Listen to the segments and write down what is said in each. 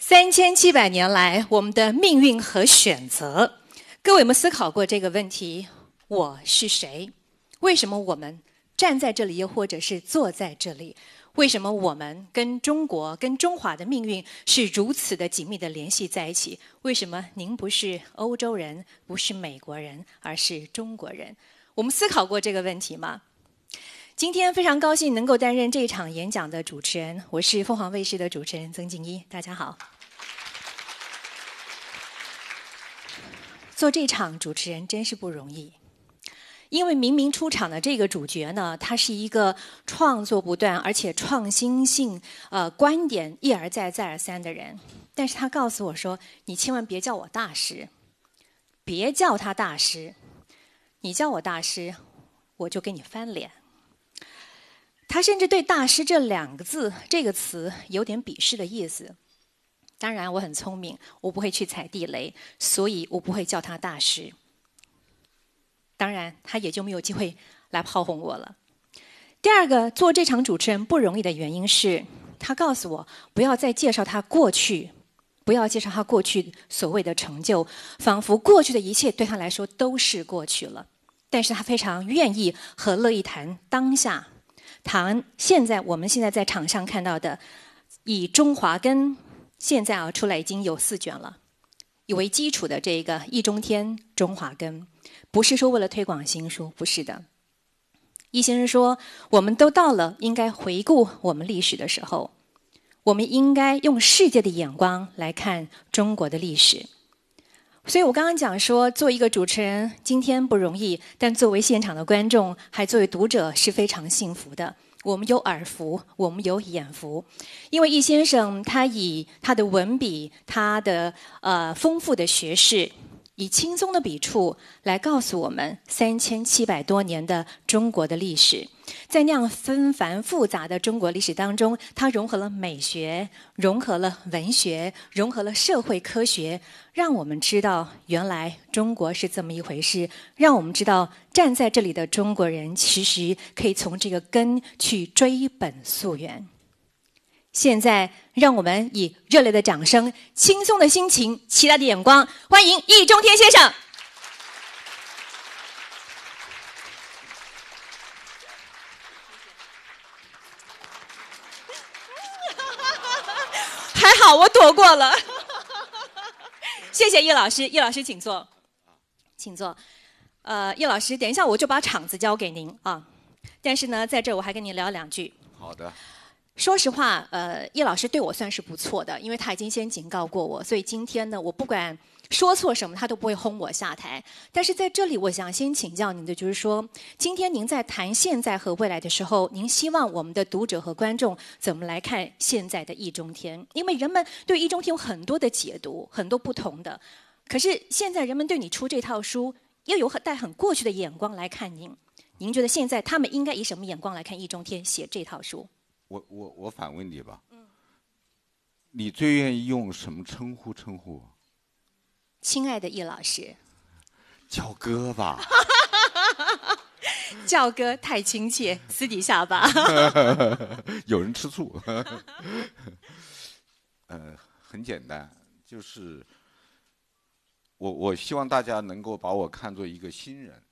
三千七百年来，我们的命运和选择。各位，有没有思考过这个问题：我是谁？为什么我们？站在这里，又或者是坐在这里，为什么我们跟中国、跟中华的命运是如此的紧密的联系在一起？为什么您不是欧洲人，不是美国人，而是中国人？我们思考过这个问题吗？今天非常高兴能够担任这场演讲的主持人，我是凤凰卫视的主持人曾静一，大家好。做这场主持人真是不容易。因为明明出场的这个主角呢，他是一个创作不断而且创新性呃观点一而再再而三的人，但是他告诉我说：“你千万别叫我大师，别叫他大师，你叫我大师，我就跟你翻脸。”他甚至对“大师”这两个字这个词有点鄙视的意思。当然，我很聪明，我不会去踩地雷，所以我不会叫他大师。当然，他也就没有机会来炮轰我了。第二个做这场主持人不容易的原因是，他告诉我不要再介绍他过去，不要介绍他过去所谓的成就，仿佛过去的一切对他来说都是过去了。但是他非常愿意和乐意谈当下，谈现在。我们现在在场上看到的，以中华根现在啊出来已经有四卷了，以为基础的这个易中天中华根。不是说为了推广新书，不是的。易先生说：“我们都到了应该回顾我们历史的时候，我们应该用世界的眼光来看中国的历史。”所以，我刚刚讲说，做一个主持人今天不容易，但作为现场的观众，还作为读者是非常幸福的。我们有耳福，我们有眼福，因为易先生他以他的文笔，他的呃丰富的学识。以轻松的笔触来告诉我们三千七百多年的中国的历史，在那样纷繁复杂的中国历史当中，它融合了美学，融合了文学，融合了社会科学，让我们知道原来中国是这么一回事，让我们知道站在这里的中国人其实可以从这个根去追本溯源。现在，让我们以热烈的掌声、轻松的心情、期待的眼光，欢迎易中天先生。还好我躲过了。谢谢易老师，易老师请坐，请坐。呃，叶老师，等一下我就把场子交给您啊。但是呢，在这我还跟您聊两句。好的。说实话，呃，叶老师对我算是不错的，因为他已经先警告过我，所以今天呢，我不管说错什么，他都不会轰我下台。但是在这里，我想先请教您的，就是说，今天您在谈现在和未来的时候，您希望我们的读者和观众怎么来看现在的易中天？因为人们对易中天有很多的解读，很多不同的。可是现在人们对你出这套书，又有很带很过去的眼光来看您，您觉得现在他们应该以什么眼光来看易中天写这套书？我我我反问你吧，你最愿意用什么称呼称呼亲爱的叶老师，叫哥吧。叫哥太亲切，私底下吧。有人吃醋。呃，很简单，就是我我希望大家能够把我看作一个新人。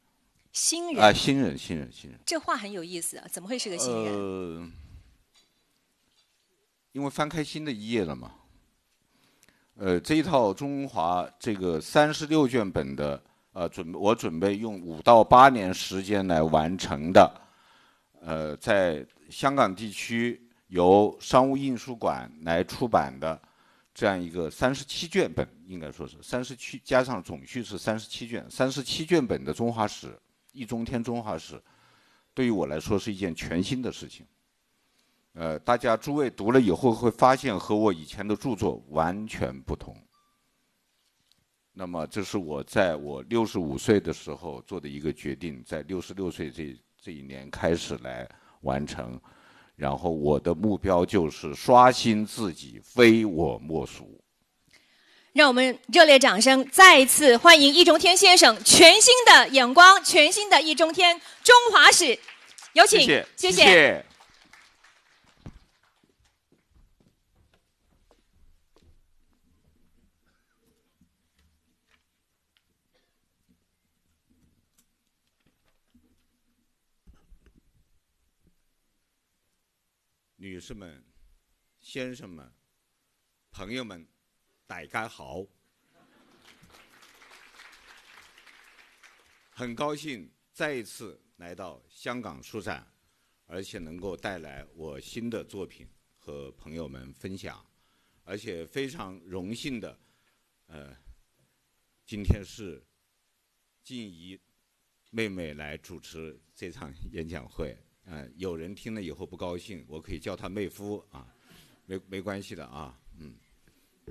新人啊，新人，新人，新人。这话很有意思啊，怎么会是个新人？因为翻开新的一页了嘛，呃，这一套中华这个三十六卷本的，呃，准我准备用五到八年时间来完成的，呃，在香港地区由商务印书馆来出版的这样一个三十七卷本，应该说是三十七加上总序是三十七卷，三十七卷本的中华史《易中天中华史》，对于我来说是一件全新的事情。呃，大家诸位读了以后会发现和我以前的著作完全不同。那么，这是我在我六十五岁的时候做的一个决定，在六十六岁这这一年开始来完成。然后，我的目标就是刷新自己，非我莫属。让我们热烈掌声，再一次欢迎易中天先生，全新的眼光，全新的易中天，《中华史》，有请，谢谢。女士们、先生们、朋友们，大家好！很高兴再一次来到香港书展，而且能够带来我新的作品和朋友们分享，而且非常荣幸的，呃，今天是静怡妹妹来主持这场演讲会。嗯，有人听了以后不高兴，我可以叫他妹夫啊，没没关系的啊，嗯，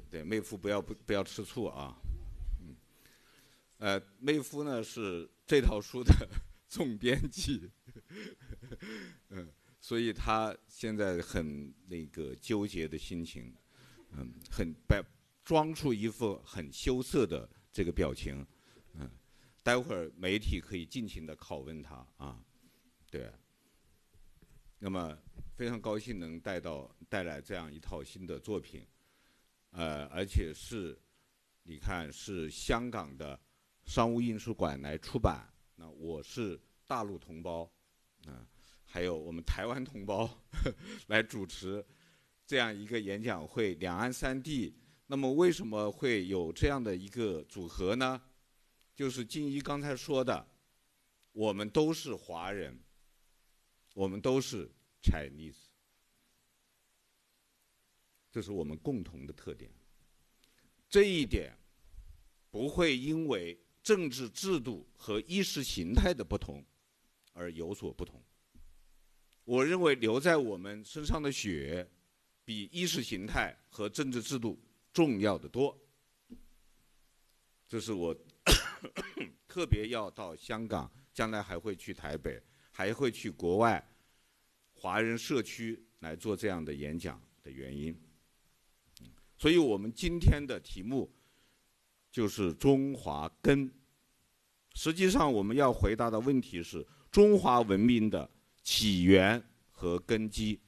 对，妹夫不要不不要吃醋啊，嗯，呃，妹夫呢是这套书的 总编辑，嗯，所以他现在很那个纠结的心情，嗯，很摆装出一副很羞涩的这个表情，嗯，待会儿媒体可以尽情的拷问他啊，对。那么非常高兴能带到带来这样一套新的作品，呃，而且是，你看是香港的商务印书馆来出版，那我是大陆同胞，啊，还有我们台湾同胞呵 来主持这样一个演讲会，两岸三地，那么为什么会有这样的一个组合呢？就是金一刚才说的，我们都是华人。我们都是 Chinese，这是我们共同的特点。这一点不会因为政治制度和意识形态的不同而有所不同。我认为留在我们身上的血，比意识形态和政治制度重要的多。这是我 特别要到香港，将来还会去台北。还会去国外华人社区来做这样的演讲的原因，所以我们今天的题目就是中华根。实际上，我们要回答的问题是中华文明的起源和根基。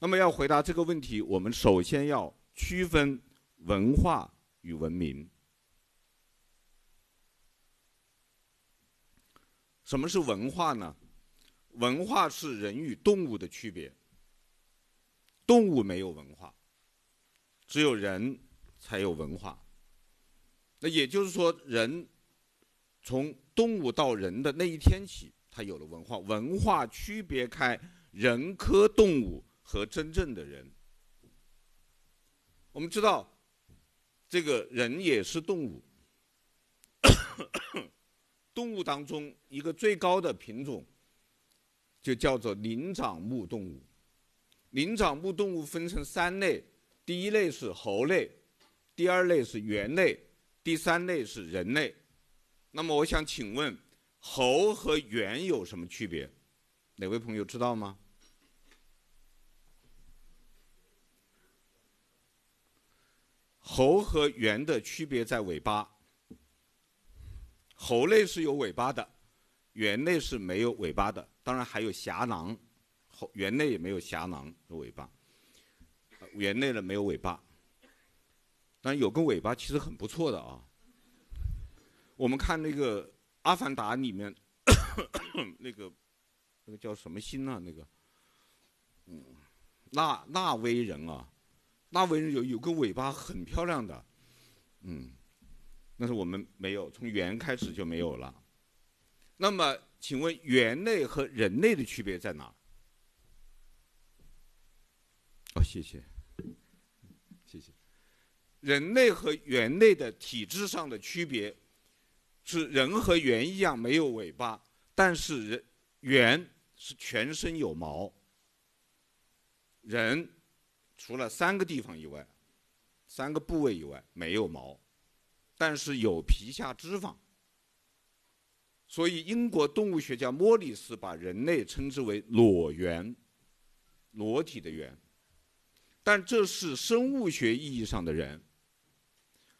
那么，要回答这个问题，我们首先要区分文化与文明。什么是文化呢？文化是人与动物的区别。动物没有文化，只有人才有文化。那也就是说，人从动物到人的那一天起，他有了文化。文化区别开人科动物和真正的人。我们知道，这个人也是动物。动物当中一个最高的品种，就叫做灵长目动物。灵长目动物分成三类：第一类是猴类，第二类是猿类，第三类是人类。那么我想请问，猴和猿有什么区别？哪位朋友知道吗？猴和猿的区别在尾巴。猴类是有尾巴的，猿类是没有尾巴的。当然还有侠囊，猴猿类也没有侠囊的尾巴。猿类呢没有尾巴，但有个尾巴其实很不错的啊。我们看那个《阿凡达》里面，那个那个叫什么星啊？那个，嗯，纳纳威人啊，纳威人有有个尾巴很漂亮的，嗯。那是我们没有，从猿开始就没有了。那么，请问猿类和人类的区别在哪？好，谢谢，谢谢。人类和猿类的体质上的区别是，人和猿一样没有尾巴，但是人猿是全身有毛，人除了三个地方以外，三个部位以外没有毛。但是有皮下脂肪，所以英国动物学家莫里斯把人类称之为“裸猿”，裸体的猿。但这是生物学意义上的人。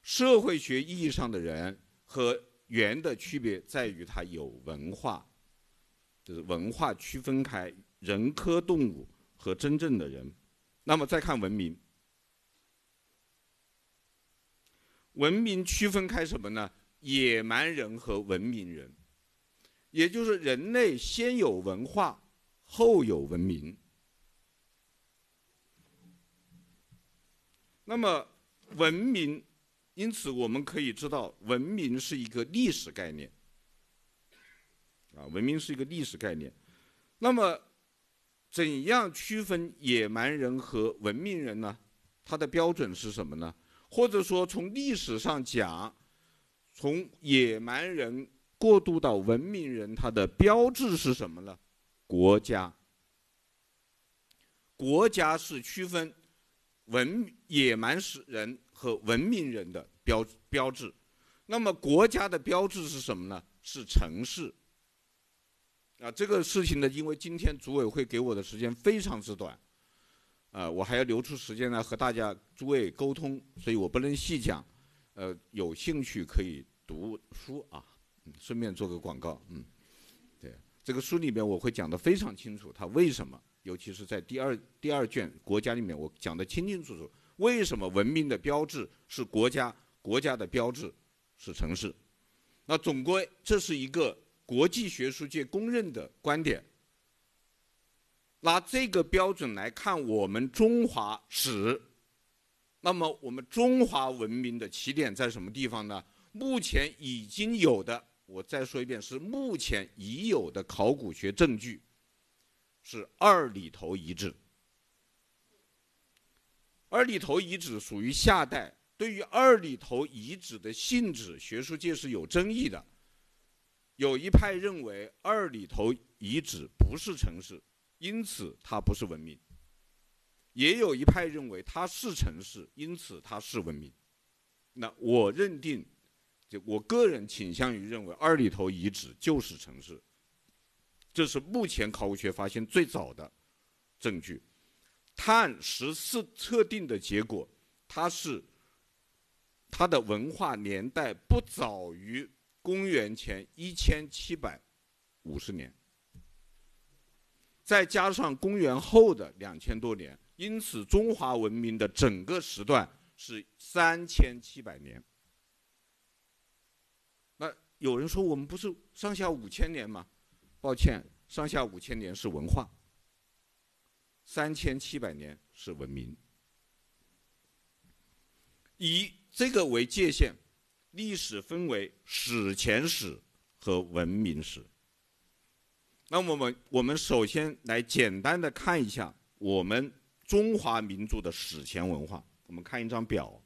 社会学意义上的人和猿的区别在于，它有文化，就是文化区分开人科动物和真正的人。那么再看文明。文明区分开什么呢？野蛮人和文明人，也就是人类先有文化，后有文明。那么文明，因此我们可以知道，文明是一个历史概念。啊，文明是一个历史概念。那么，怎样区分野蛮人和文明人呢？它的标准是什么呢？或者说，从历史上讲，从野蛮人过渡到文明人，它的标志是什么呢？国家。国家是区分文野蛮是人和文明人的标标志。那么，国家的标志是什么呢？是城市。啊，这个事情呢，因为今天组委会给我的时间非常之短。呃，我还要留出时间来和大家诸位沟通，所以我不能细讲。呃，有兴趣可以读书啊，顺便做个广告。嗯，对，这个书里面我会讲的非常清楚，它为什么，尤其是在第二第二卷国家里面，我讲的清清楚楚，为什么文明的标志是国家，国家的标志是城市。那总归，这是一个国际学术界公认的观点。拿这个标准来看，我们中华史，那么我们中华文明的起点在什么地方呢？目前已经有的，我再说一遍，是目前已有的考古学证据，是二里头遗址。二里头遗址属于夏代。对于二里头遗址的性质，学术界是有争议的，有一派认为二里头遗址不是城市。因此，它不是文明。也有一派认为它是城市，因此它是文明。那我认定，就我个人倾向于认为二里头遗址就是城市，这是目前考古学发现最早的证据。碳十四测定的结果，它是它的文化年代不早于公元前一千七百五十年。再加上公元后的两千多年，因此中华文明的整个时段是三千七百年。那有人说我们不是上下五千年吗？抱歉，上下五千年是文化，三千七百年是文明。以这个为界限，历史分为史前史和文明史。那我们我们首先来简单的看一下我们中华民族的史前文化。我们看一张表，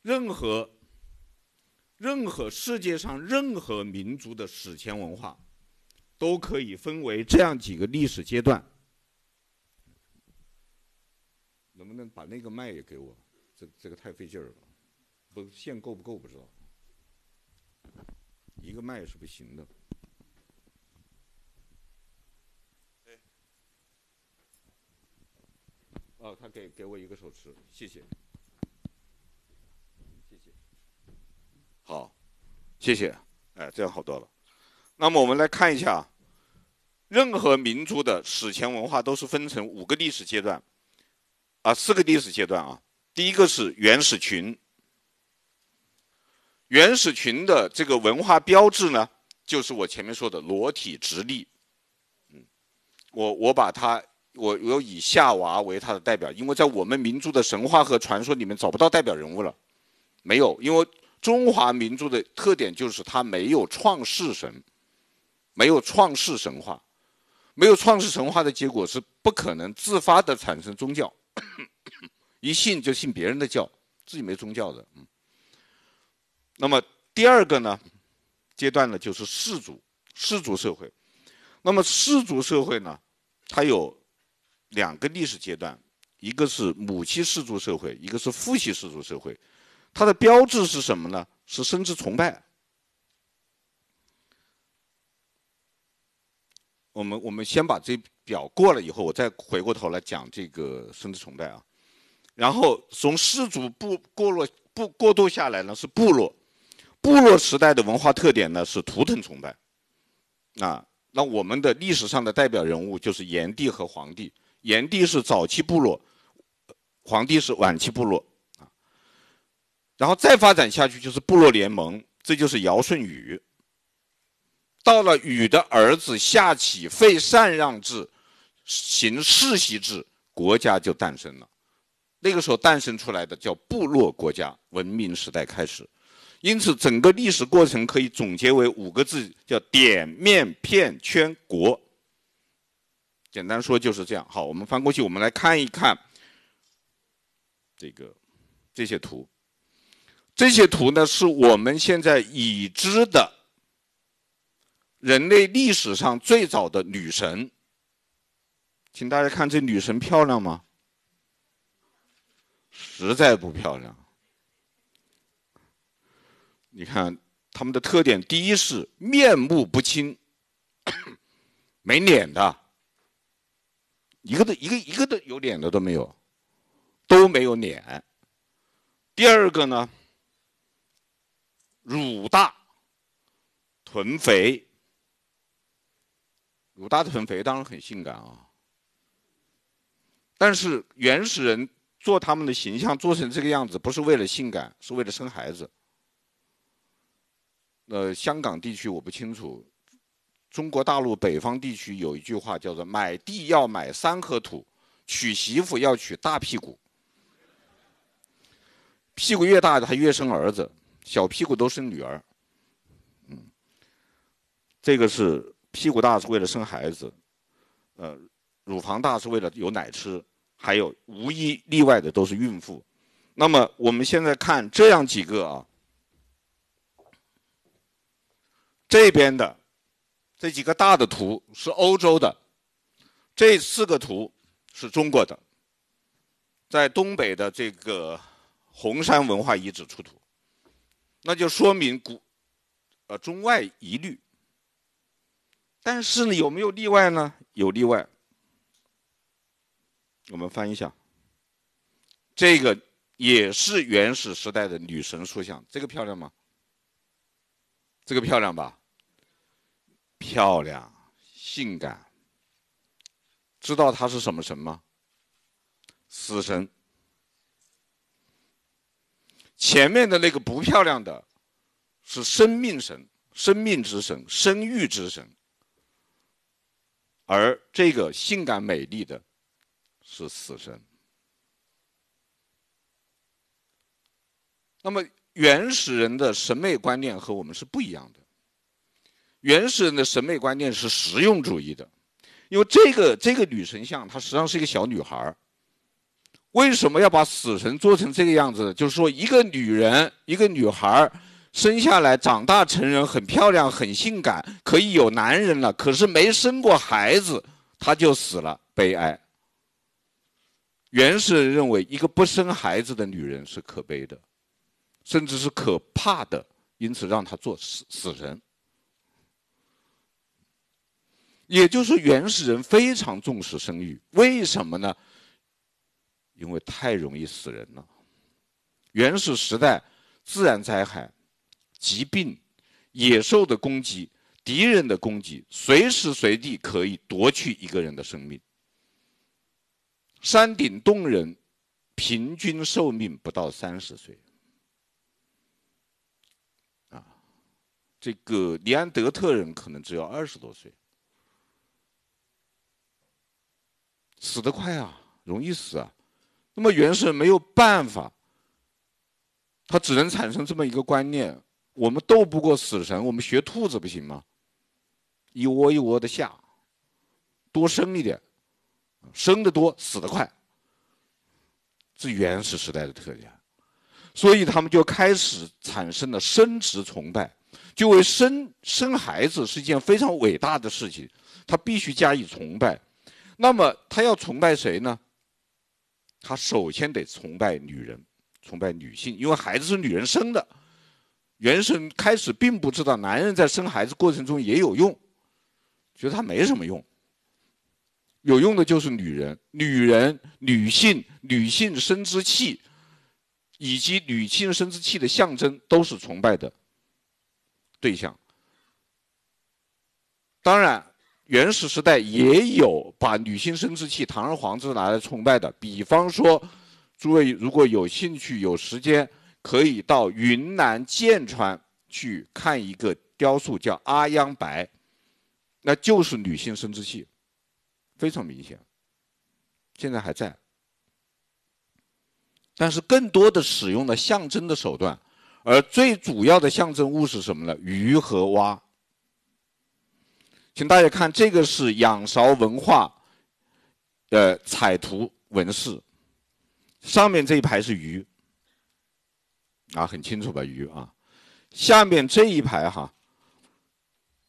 任何任何世界上任何民族的史前文化，都可以分为这样几个历史阶段。能不能把那个麦也给我？这这个太费劲儿了，不线够不够不知道。一个麦是不行的，哦，他给给我一个手持，谢谢，谢谢。好，谢谢，哎，这样好多了。那么我们来看一下，任何民族的史前文化都是分成五个历史阶段，啊，四个历史阶段啊。第一个是原始群。原始群的这个文化标志呢，就是我前面说的裸体直立。嗯，我我把它，我我以夏娃为它的代表，因为在我们民族的神话和传说里面找不到代表人物了，没有，因为中华民族的特点就是它没有创世神，没有创世神话，没有创世神话的结果是不可能自发的产生宗教，一信就信别人的教，自己没宗教的，嗯。那么第二个呢，阶段呢就是氏族氏族社会。那么氏族社会呢，它有两个历史阶段，一个是母系氏族社会，一个是父系氏族社会。它的标志是什么呢？是生殖崇拜。我们我们先把这表过了以后，我再回过头来讲这个生殖崇拜啊。然后从氏族部过落部过渡下来呢是部落。部落时代的文化特点呢是图腾崇拜，啊，那我们的历史上的代表人物就是炎帝和黄帝，炎帝是早期部落，黄帝是晚期部落，啊，然后再发展下去就是部落联盟，这就是尧舜禹。到了禹的儿子夏启废禅让制，行世袭制，国家就诞生了，那个时候诞生出来的叫部落国家，文明时代开始。因此，整个历史过程可以总结为五个字，叫“点、面、片、圈、国”。简单说就是这样。好，我们翻过去，我们来看一看这个这些图。这些图呢，是我们现在已知的人类历史上最早的女神。请大家看，这女神漂亮吗？实在不漂亮。你看他们的特点，第一是面目不清，没脸的，一个都一个一个都有脸的都没有，都没有脸。第二个呢，乳大、臀肥，乳大臀肥当然很性感啊。但是原始人做他们的形象做成这个样子，不是为了性感，是为了生孩子。呃，香港地区我不清楚。中国大陆北方地区有一句话叫做“买地要买三合土，娶媳妇要娶大屁股”。屁股越大，他越生儿子；小屁股都生女儿。嗯，这个是屁股大是为了生孩子，呃，乳房大是为了有奶吃，还有无一例外的都是孕妇。那么我们现在看这样几个啊。这边的这几个大的图是欧洲的，这四个图是中国的，在东北的这个红山文化遗址出土，那就说明古呃中外一律，但是呢，有没有例外呢？有例外，我们翻一下，这个也是原始时代的女神塑像，这个漂亮吗？这个漂亮吧？漂亮、性感，知道他是什么神吗？死神。前面的那个不漂亮的是生命神、生命之神、生育之神，而这个性感美丽的，是死神。那么原始人的审美观念和我们是不一样的。原始人的审美观念是实用主义的，因为这个这个女神像，她实际上是一个小女孩儿。为什么要把死神做成这个样子？就是说，一个女人，一个女孩儿，生下来长大成人，很漂亮，很性感，可以有男人了。可是没生过孩子，她就死了，悲哀。原始人认为，一个不生孩子的女人是可悲的，甚至是可怕的，因此让她做死死神。也就是原始人非常重视生育，为什么呢？因为太容易死人了。原始时代，自然灾害、疾病、野兽的攻击、敌人的攻击，随时随地可以夺去一个人的生命。山顶洞人平均寿命不到三十岁，啊，这个尼安德特人可能只有二十多岁。死得快啊，容易死啊，那么原始没有办法，他只能产生这么一个观念：我们斗不过死神，我们学兔子不行吗？一窝一窝的下，多生一点，生的多，死得快，是原始时代的特点，所以他们就开始产生了生殖崇拜，就为生生孩子是一件非常伟大的事情，他必须加以崇拜。那么他要崇拜谁呢？他首先得崇拜女人，崇拜女性，因为孩子是女人生的。原神开始并不知道男人在生孩子过程中也有用，觉得他没什么用。有用的就是女人、女人、女性、女性生殖器，以及女性生殖器的象征都是崇拜的对象。当然。原始时代也有把女性生殖器堂而皇之拿来崇拜的，比方说，诸位如果有兴趣有时间，可以到云南剑川去看一个雕塑，叫阿央白，那就是女性生殖器，非常明显，现在还在。但是更多的使用了象征的手段，而最主要的象征物是什么呢？鱼和蛙。请大家看，这个是仰韶文化的彩图纹饰，上面这一排是鱼啊，很清楚吧？鱼啊，下面这一排哈，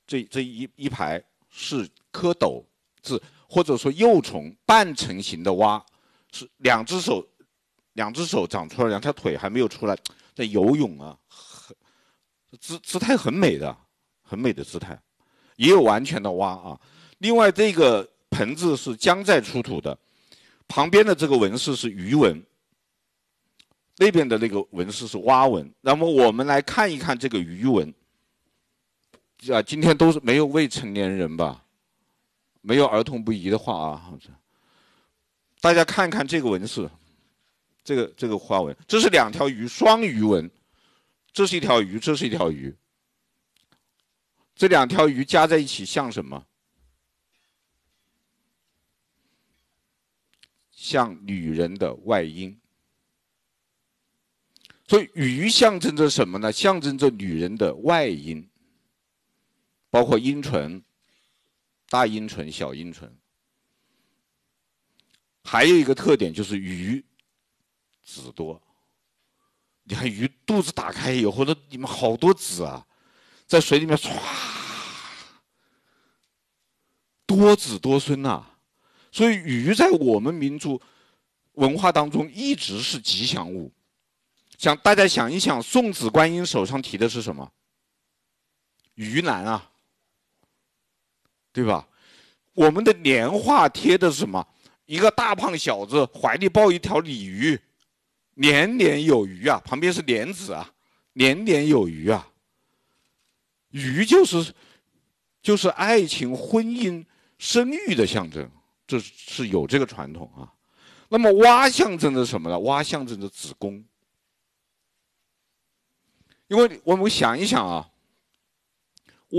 这这一一排是蝌蚪，是或者说幼虫、半成型的蛙，是两只手，两只手长出来，两条腿，还没有出来，在游泳啊，姿姿态很美的，很美的姿态。也有完全的蛙啊，另外这个盆子是江寨出土的，旁边的这个纹饰是鱼纹，那边的那个纹饰是蛙纹。那么我们来看一看这个鱼纹，啊，今天都是没有未成年人吧，没有儿童不宜的话啊，大家看看这个纹饰，这个这个花纹，这是两条鱼，双鱼纹，这是一条鱼，这是一条鱼。这两条鱼加在一起像什么？像女人的外阴。所以鱼象征着什么呢？象征着女人的外阴，包括阴唇、大阴唇、小阴唇。还有一个特点就是鱼子多，你看鱼肚子打开以后，那里面好多籽啊。在水里面唰，多子多孙呐，所以鱼在我们民族文化当中一直是吉祥物。想大家想一想，送子观音手上提的是什么？鱼篮啊，对吧？我们的年画贴的是什么？一个大胖小子怀里抱一条鲤鱼，年年有余啊，旁边是莲子啊，年年有余啊。鱼就是就是爱情、婚姻、生育的象征，这是有这个传统啊。那么蛙象征着什么呢？蛙象征着子宫，因为我们想一想啊，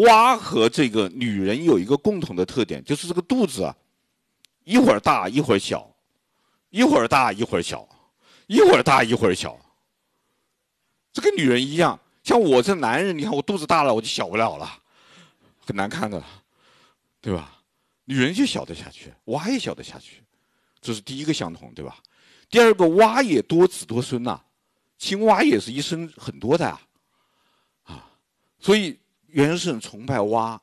蛙和这个女人有一个共同的特点，就是这个肚子啊，一会儿大一会儿小，一会儿大一会儿小，一会儿大一会儿小，这跟女人一样。像我这男人，你看我肚子大了，我就小不了了，很难看的，对吧？女人就小得下去，蛙也小得下去，这是第一个相同，对吧？第二个，蛙也多子多孙呐，青蛙也是一生很多的啊，啊！所以原始人崇拜蛙，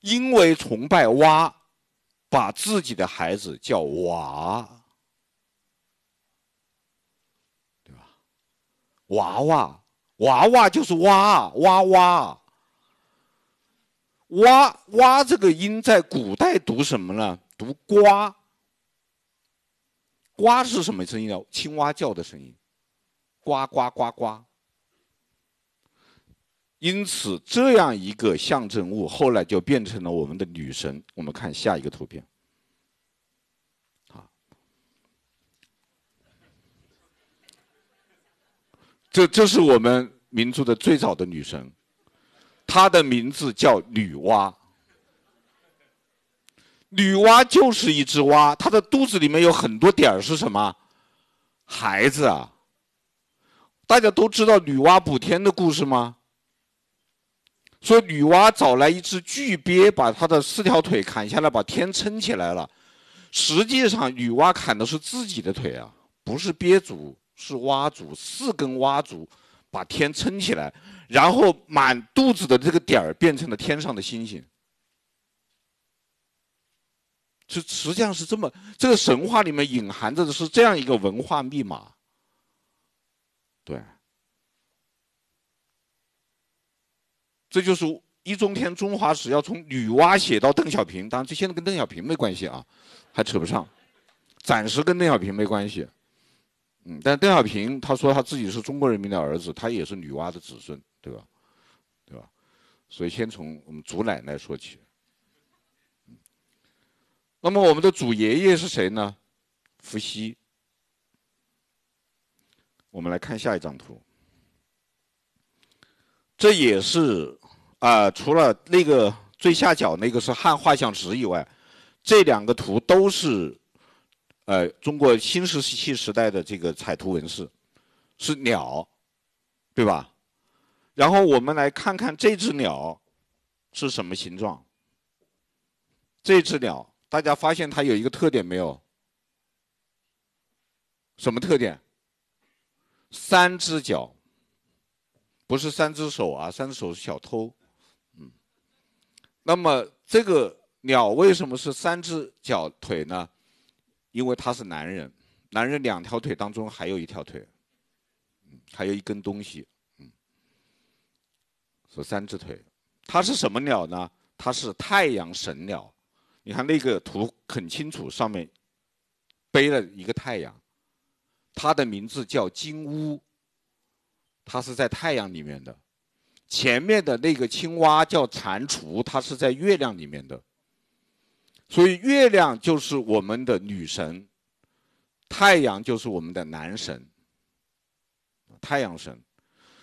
因为崇拜蛙，把自己的孩子叫娃，对吧？娃娃。娃娃就是哇哇哇。哇哇这个音在古代读什么呢？读呱。呱是什么声音呢？青蛙叫的声音，呱呱呱呱。因此，这样一个象征物后来就变成了我们的女神。我们看下一个图片。这这是我们民族的最早的女神，她的名字叫女娲。女娲就是一只蛙，她的肚子里面有很多点儿是什么？孩子啊！大家都知道女娲补天的故事吗？说女娲找来一只巨鳖，把她的四条腿砍下来，把天撑起来了。实际上，女娲砍的是自己的腿啊，不是鳖足。是蛙祖四根蛙祖把天撑起来，然后满肚子的这个点儿变成了天上的星星。是实际上是这么，这个神话里面隐含着的是这样一个文化密码。对，这就是易中天中华史要从女娲写到邓小平，当然这现在跟邓小平没关系啊，还扯不上，暂时跟邓小平没关系。嗯，但邓小平他说他自己是中国人民的儿子，他也是女娲的子孙，对吧？对吧？所以先从我们祖奶奶说起。那么我们的祖爷爷是谁呢？伏羲。我们来看下一张图，这也是啊，除了那个最下角那个是汉画像石以外，这两个图都是。呃，中国新石器时代的这个彩图文饰是鸟，对吧？然后我们来看看这只鸟是什么形状。这只鸟，大家发现它有一个特点没有？什么特点？三只脚，不是三只手啊，三只手是小偷，嗯。那么这个鸟为什么是三只脚腿呢？因为他是男人，男人两条腿当中还有一条腿，还有一根东西，嗯，说三只腿，它是什么鸟呢？它是太阳神鸟，你看那个图很清楚，上面背了一个太阳，它的名字叫金乌，它是在太阳里面的，前面的那个青蛙叫蟾蜍，它是在月亮里面的。所以，月亮就是我们的女神，太阳就是我们的男神。太阳神，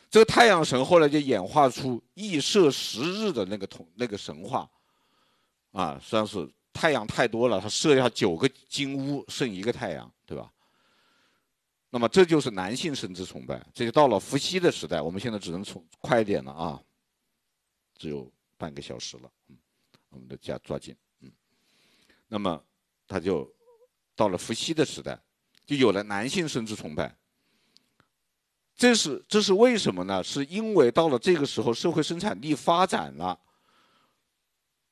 这个太阳神后来就演化出羿射十日的那个同那个神话，啊，实际上是太阳太多了，他射下九个金乌，剩一个太阳，对吧？那么，这就是男性生殖崇拜。这就到了伏羲的时代，我们现在只能从快一点了啊，只有半个小时了，嗯，我们得加抓紧。那么，他就到了伏羲的时代，就有了男性生殖崇拜。这是这是为什么呢？是因为到了这个时候，社会生产力发展了，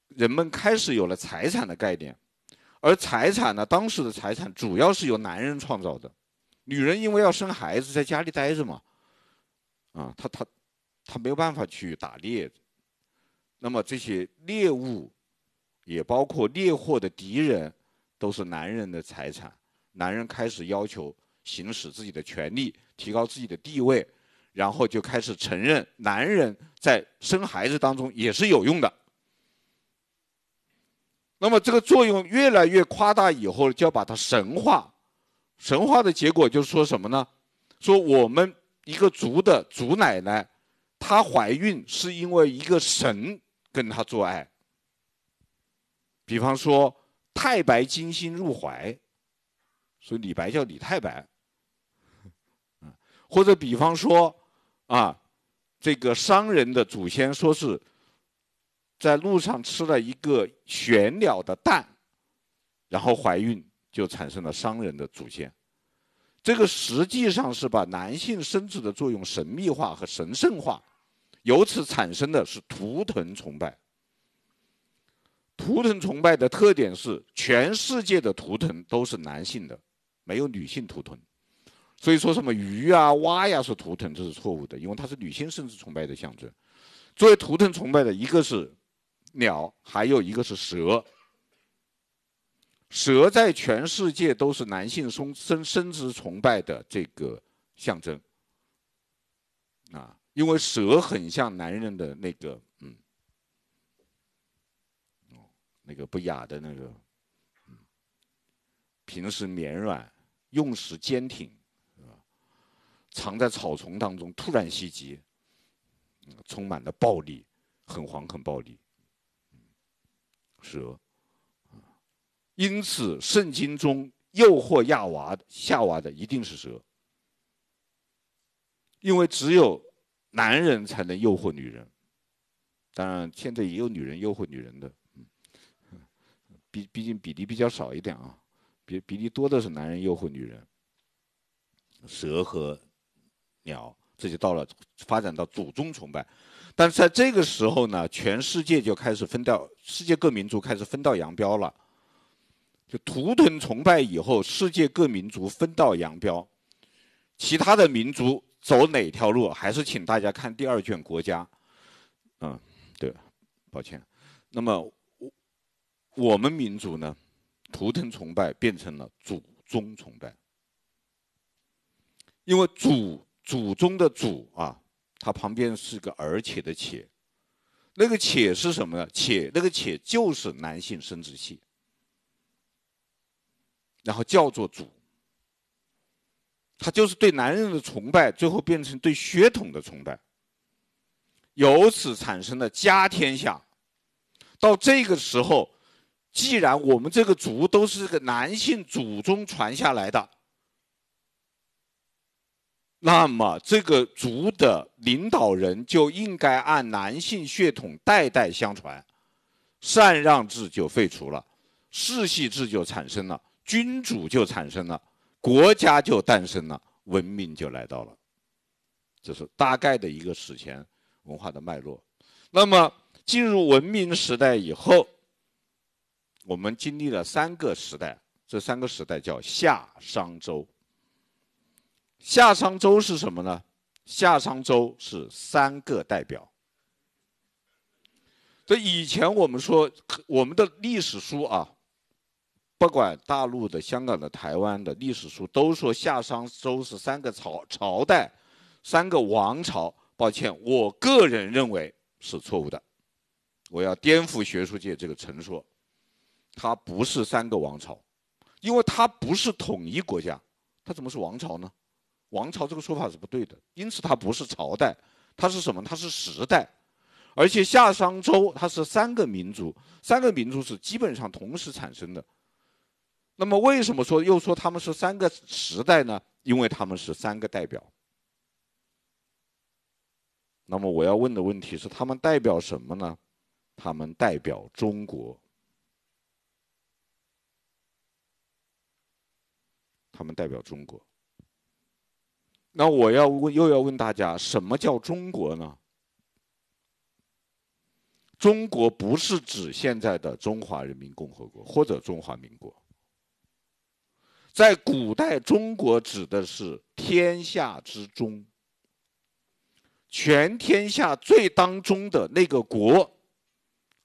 人们开始有了财产的概念，而财产呢，当时的财产主要是由男人创造的，女人因为要生孩子，在家里待着嘛，啊，她她她没有办法去打猎，那么这些猎物。也包括猎获的敌人，都是男人的财产。男人开始要求行使自己的权利，提高自己的地位，然后就开始承认男人在生孩子当中也是有用的。那么这个作用越来越夸大以后，就要把它神化。神化的结果就是说什么呢？说我们一个族的祖奶奶，她怀孕是因为一个神跟她做爱。比方说，太白金星入怀，所以李白叫李太白。或者比方说，啊，这个商人的祖先说是在路上吃了一个玄鸟的蛋，然后怀孕就产生了商人的祖先。这个实际上是把男性生殖的作用神秘化和神圣化，由此产生的是图腾崇拜。图腾崇拜的特点是，全世界的图腾都是男性的，没有女性图腾。所以说，什么鱼啊、蛙呀是图腾，这是错误的，因为它是女性生殖崇拜的象征。作为图腾崇拜的，一个是鸟，还有一个是蛇。蛇在全世界都是男性生生生殖崇拜的这个象征啊，因为蛇很像男人的那个。那个不雅的那个，平时绵软，用时坚挺，是吧？藏在草丛当中，突然袭击，充满了暴力，很黄，很暴力。蛇，因此圣经中诱惑亚娃的夏娃的一定是蛇，因为只有男人才能诱惑女人，当然现在也有女人诱惑女人的。毕毕竟比例比较少一点啊，比比例多的是男人诱惑女人，蛇和鸟，这就到了发展到祖宗崇拜，但是在这个时候呢，全世界就开始分道，世界各民族开始分道扬镳了，就图腾崇拜以后，世界各民族分道扬镳，其他的民族走哪条路，还是请大家看第二卷国家，嗯，对，抱歉，那么。我们民族呢，图腾崇拜变成了祖宗崇拜，因为祖祖宗的祖啊，它旁边是个而且的且，那个且是什么呢？且那个且就是男性生殖器，然后叫做祖，它就是对男人的崇拜，最后变成对血统的崇拜，由此产生了家天下，到这个时候。既然我们这个族都是个男性祖宗传下来的，那么这个族的领导人就应该按男性血统代代相传，禅让制就废除了，世袭制就产生了，君主就产生了，国家就诞生了，文明就来到了。这是大概的一个史前文化的脉络。那么进入文明时代以后。我们经历了三个时代，这三个时代叫夏商周。夏商周是什么呢？夏商周是三个代表。这以前我们说我们的历史书啊，不管大陆的、香港的、台湾的历史书，都说夏商周是三个朝朝代、三个王朝。抱歉，我个人认为是错误的，我要颠覆学术界这个陈说。它不是三个王朝，因为它不是统一国家，它怎么是王朝呢？王朝这个说法是不对的，因此它不是朝代，它是什么？它是时代，而且夏商周它是三个民族，三个民族是基本上同时产生的。那么为什么说又说他们是三个时代呢？因为他们是三个代表。那么我要问的问题是，他们代表什么呢？他们代表中国。他们代表中国。那我要问，又要问大家，什么叫中国呢？中国不是指现在的中华人民共和国或者中华民国。在古代，中国指的是天下之中，全天下最当中的那个国，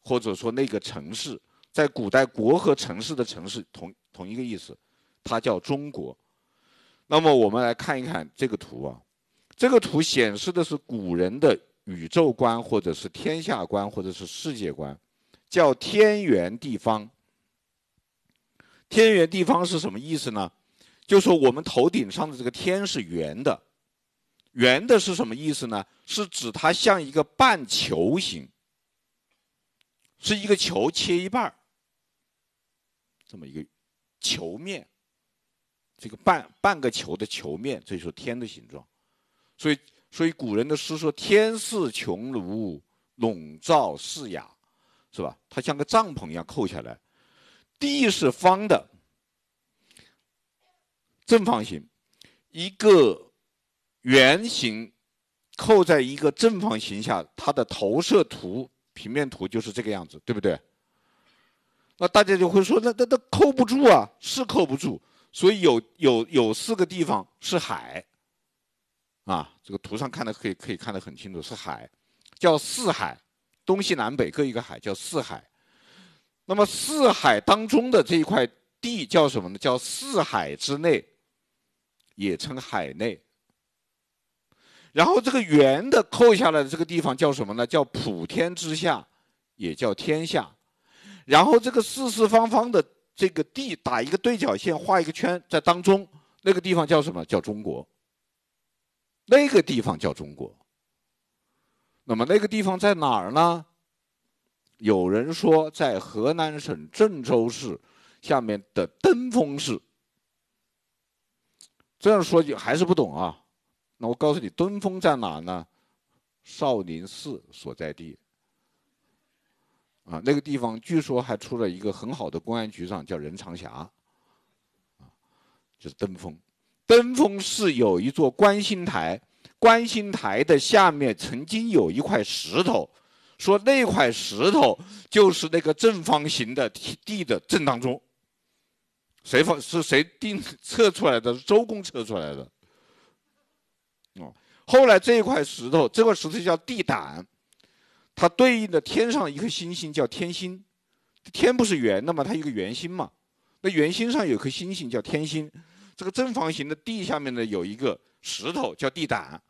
或者说那个城市。在古代，国和城市的城市同同一个意思。它叫中国，那么我们来看一看这个图啊，这个图显示的是古人的宇宙观，或者是天下观，或者是世界观，叫天圆地方。天圆地方是什么意思呢？就说我们头顶上的这个天是圆的，圆的是什么意思呢？是指它像一个半球形，是一个球切一半儿，这么一个球面。这个半半个球的球面，这就是天的形状，所以所以古人的诗说“天似穹庐，笼罩四野”，是吧？它像个帐篷一样扣下来，地是方的，正方形，一个圆形扣在一个正方形下，它的投射图、平面图就是这个样子，对不对？那大家就会说：“那那那扣不住啊！”是扣不住。所以有有有四个地方是海，啊，这个图上看的可以可以看得很清楚，是海，叫四海，东西南北各一个海，叫四海。那么四海当中的这一块地叫什么呢？叫四海之内，也称海内。然后这个圆的扣下来的这个地方叫什么呢？叫普天之下，也叫天下。然后这个四四方方的。这个地打一个对角线，画一个圈，在当中那个地方叫什么？叫中国。那个地方叫中国。那么那个地方在哪儿呢？有人说在河南省郑州市下面的登封市。这样说你还是不懂啊？那我告诉你，登封在哪呢？少林寺所在地。啊，那个地方据说还出了一个很好的公安局长，叫任长霞，啊，就是登封。登封市有一座观星台，观星台的下面曾经有一块石头，说那块石头就是那个正方形的地的正当中，谁放是谁定 测出来的？周公测出来的。哦，后来这一块石头，这块石头叫地胆。它对应的天上一颗星星叫天星，天不是圆的吗？它有个圆心嘛。那圆心上有颗星星叫天星。这个正方形的地下面呢有一个石头叫地胆。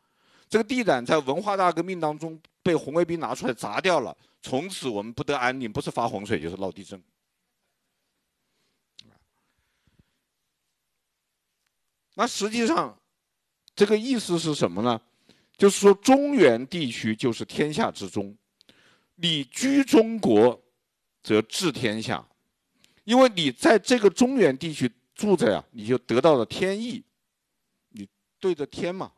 这个地胆在文化大革命当中被红卫兵拿出来砸掉了，从此我们不得安宁，不是发洪水就是闹地震。那实际上这个意思是什么呢？就是说中原地区就是天下之中。你居中国，则治天下，因为你在这个中原地区住着呀，你就得到了天意，你对着天嘛，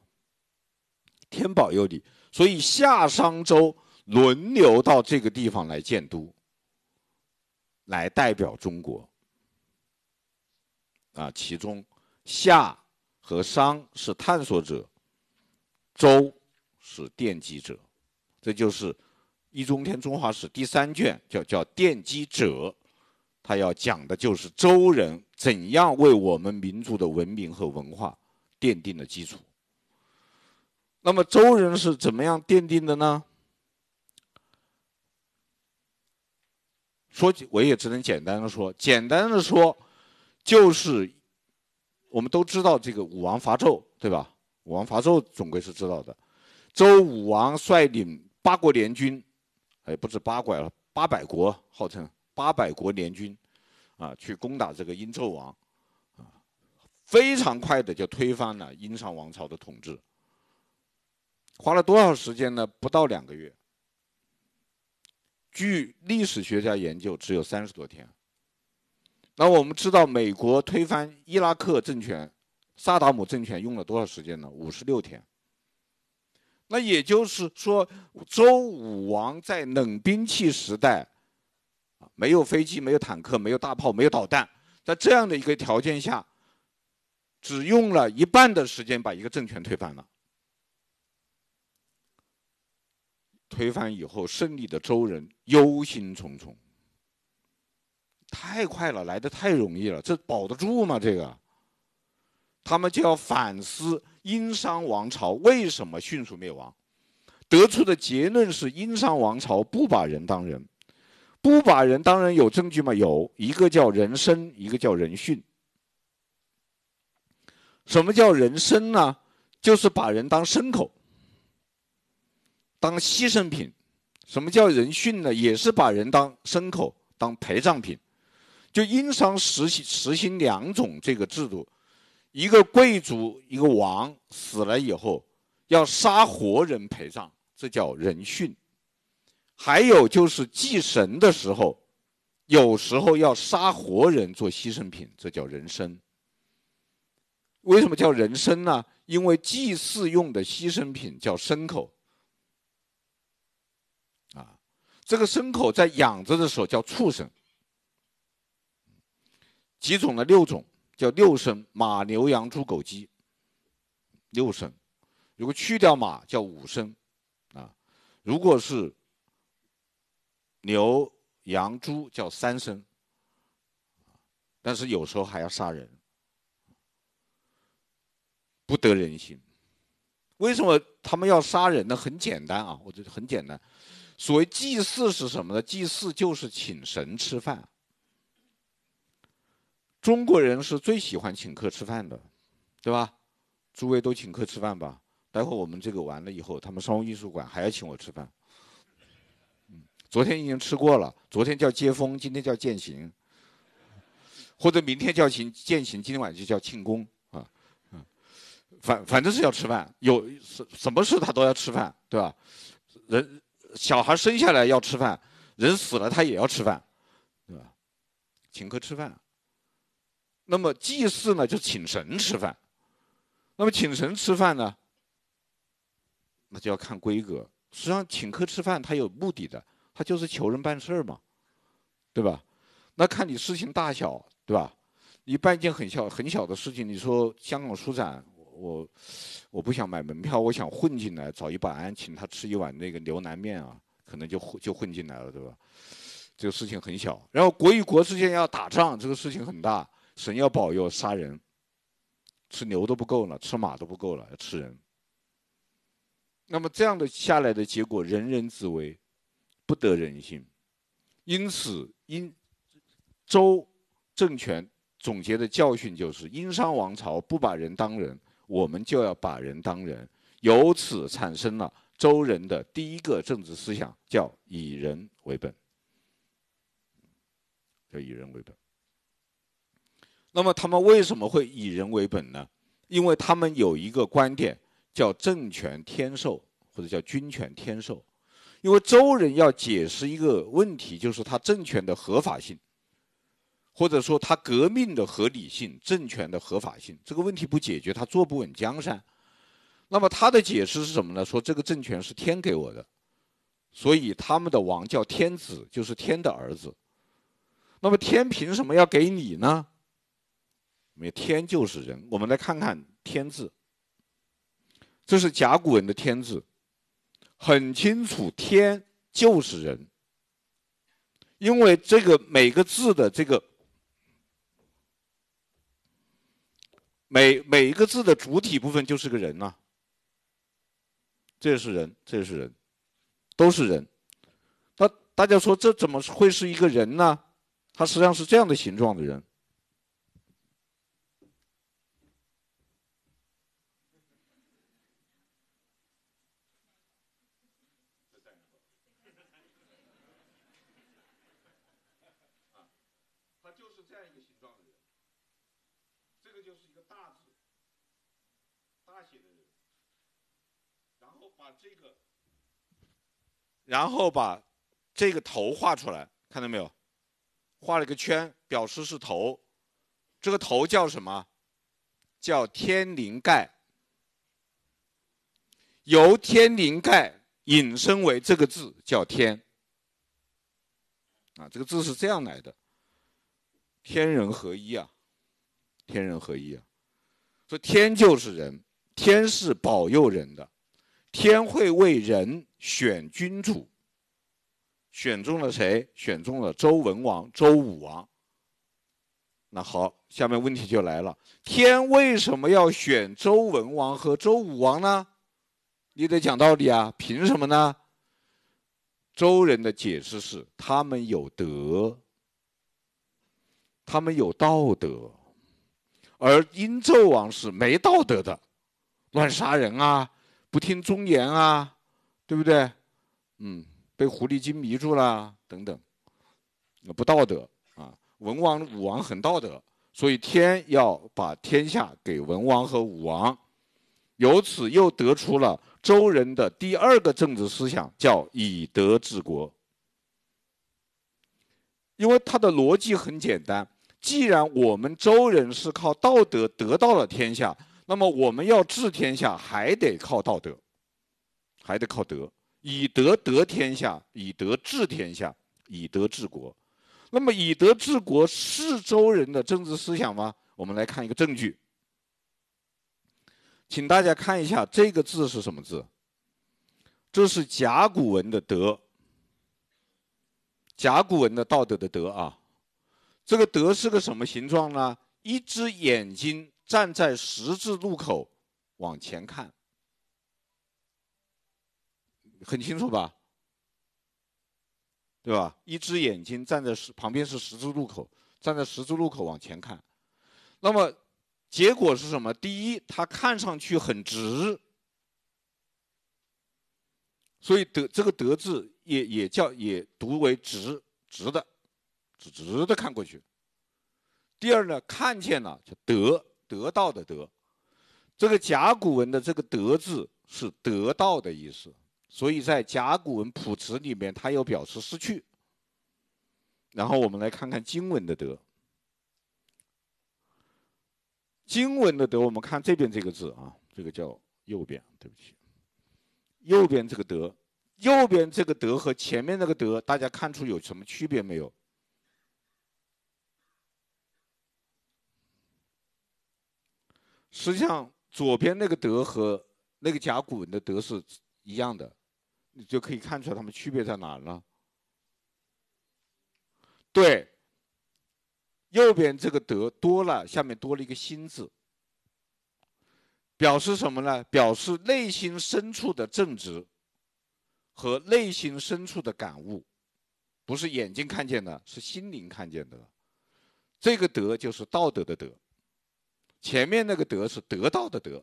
天保佑你，所以夏商周轮流到这个地方来建都，来代表中国。啊，其中夏和商是探索者，周是奠基者，这就是。《易中天中华史》第三卷叫叫奠基者，他要讲的就是周人怎样为我们民族的文明和文化奠定了基础。那么周人是怎么样奠定的呢？说我也只能简单的说，简单的说，就是我们都知道这个武王伐纣，对吧？武王伐纣总归是知道的。周武王率领八国联军。也不止八拐了，八百国号称八百国联军，啊，去攻打这个殷纣王，啊，非常快的就推翻了殷商王朝的统治。花了多少时间呢？不到两个月。据历史学家研究，只有三十多天。那我们知道，美国推翻伊拉克政权，萨达姆政权用了多少时间呢？五十六天。那也就是说，周武王在冷兵器时代，没有飞机，没有坦克，没有大炮，没有导弹，在这样的一个条件下，只用了一半的时间把一个政权推翻了。推翻以后，胜利的周人忧心忡忡，太快了，来的太容易了，这保得住吗？这个？他们就要反思殷商王朝为什么迅速灭亡，得出的结论是殷商王朝不把人当人，不把人当然有证据嘛，有一个叫人生，一个叫人殉。什么叫人生呢？就是把人当牲口，当牺牲品。什么叫人殉呢？也是把人当牲口，当陪葬品。就殷商实行实行两种这个制度。一个贵族，一个王死了以后，要杀活人陪葬，这叫人殉；还有就是祭神的时候，有时候要杀活人做牺牲品，这叫人牲。为什么叫人参呢？因为祭祀用的牺牲品叫牲口啊，这个牲口在养着的时候叫畜生，几种呢？六种。叫六声，马、牛、羊、猪、狗、鸡，六声，如果去掉马，叫五声啊。如果是牛、羊、猪，叫三声。但是有时候还要杀人，不得人心。为什么他们要杀人呢？很简单啊，我觉得很简单。所谓祭祀是什么呢？祭祀就是请神吃饭。中国人是最喜欢请客吃饭的，对吧？诸位都请客吃饭吧。待会儿我们这个完了以后，他们商务艺术馆还要请我吃饭。嗯，昨天已经吃过了，昨天叫接风，今天叫践行，或者明天叫行践行，今天晚上就叫庆功啊。嗯，反反正是要吃饭，有什什么事他都要吃饭，对吧？人小孩生下来要吃饭，人死了他也要吃饭，对吧？请客吃饭。那么祭祀呢，就请神吃饭。那么请神吃饭呢，那就要看规格。实际上，请客吃饭他有目的的，他就是求人办事儿嘛，对吧？那看你事情大小，对吧？你办一件很小很小的事情，你说香港书展，我我不想买门票，我想混进来，找一保安，请他吃一碗那个牛腩面啊，可能就混就混进来了，对吧？这个事情很小。然后国与国之间要打仗，这个事情很大。神要保佑杀人，吃牛都不够了，吃马都不够了，要吃人。那么这样的下来的结果，人人自危，不得人心。因此，殷周政权总结的教训就是：殷商王朝不把人当人，我们就要把人当人。由此产生了周人的第一个政治思想，叫以人为本。叫以人为本。那么他们为什么会以人为本呢？因为他们有一个观点叫政权天授或者叫君权天授。因为周人要解释一个问题，就是他政权的合法性，或者说他革命的合理性、政权的合法性这个问题不解决，他坐不稳江山。那么他的解释是什么呢？说这个政权是天给我的，所以他们的王叫天子，就是天的儿子。那么天凭什么要给你呢？天就是人，我们来看看“天”字，这是甲骨文的“天”字，很清楚，天就是人。因为这个每个字的这个每每一个字的主体部分就是个人啊，这是人，这是人，都是人。那大家说这怎么会是一个人呢？它实际上是这样的形状的人。把这个，然后把这个头画出来，看到没有？画了一个圈，表示是头。这个头叫什么？叫天灵盖。由天灵盖引申为这个字叫天。啊，这个字是这样来的。天人合一啊，天人合一啊。说天就是人，天是保佑人的。天会为人选君主，选中了谁？选中了周文王、周武王。那好，下面问题就来了：天为什么要选周文王和周武王呢？你得讲道理啊！凭什么呢？周人的解释是，他们有德，他们有道德，而殷纣王是没道德的，乱杀人啊！不听忠言啊，对不对？嗯，被狐狸精迷住了等等，不道德啊。文王、武王很道德，所以天要把天下给文王和武王。由此又得出了周人的第二个政治思想，叫以德治国。因为他的逻辑很简单，既然我们周人是靠道德得到了天下。那么我们要治天下，还得靠道德，还得靠德，以德得天下，以德治天下，以德治国。那么以德治国是周人的政治思想吗？我们来看一个证据，请大家看一下这个字是什么字？这是甲骨文的“德”，甲骨文的道德的“德”啊，这个“德”是个什么形状呢？一只眼睛。站在十字路口往前看，很清楚吧？对吧？一只眼睛站在十旁边是十字路口，站在十字路口往前看，那么结果是什么？第一，他看上去很直，所以得这个“得”字也也叫也读为“直”，直的，直直的看过去。第二呢，看见了就得。得到的得，这个甲骨文的这个“得”字是得到的意思，所以在甲骨文谱词里面，它又表示失去。然后我们来看看经文的“得”，经文的“得”，我们看这边这个字啊，这个叫右边，对不起，右边这个“得”，右边这个“得”和前面那个“得”，大家看出有什么区别没有？实际上，左边那个“德”和那个甲骨文的“德”是一样的，你就可以看出来它们区别在哪了。对，右边这个“德”多了，下面多了一个“心”字，表示什么呢？表示内心深处的正直和内心深处的感悟，不是眼睛看见的，是心灵看见的。这个“德”就是道德的“德”。前面那个“得”是得到的“得”，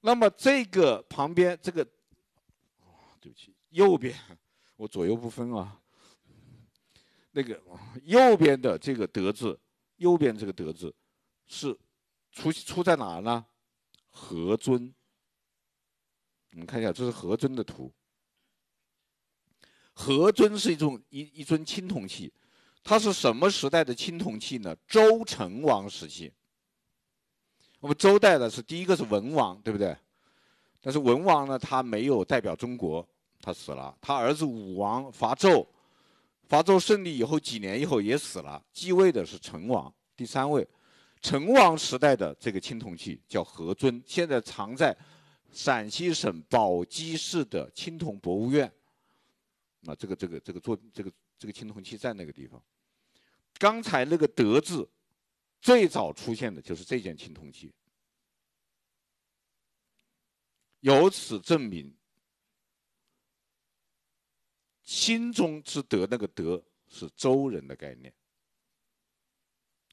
那么这个旁边这个，哦，对不起，右边，我左右不分啊。那个右边的这个“德”字，右边这个“德”字，是出出在哪呢？何尊。你们看一下，这是何尊的图。何尊是一种一一尊青铜器，它是什么时代的青铜器呢？周成王时期。我们周代呢是第一个是文王，对不对？但是文王呢，他没有代表中国，他死了。他儿子武王伐纣，伐纣胜利以后几年以后也死了。继位的是成王，第三位。成王时代的这个青铜器叫何尊，现在藏在陕西省宝鸡市的青铜博物院。那这个这个这个做这个这个青铜器在那个地方。刚才那个德字。最早出现的就是这件青铜器，由此证明“心中之德”那个“德”是周人的概念。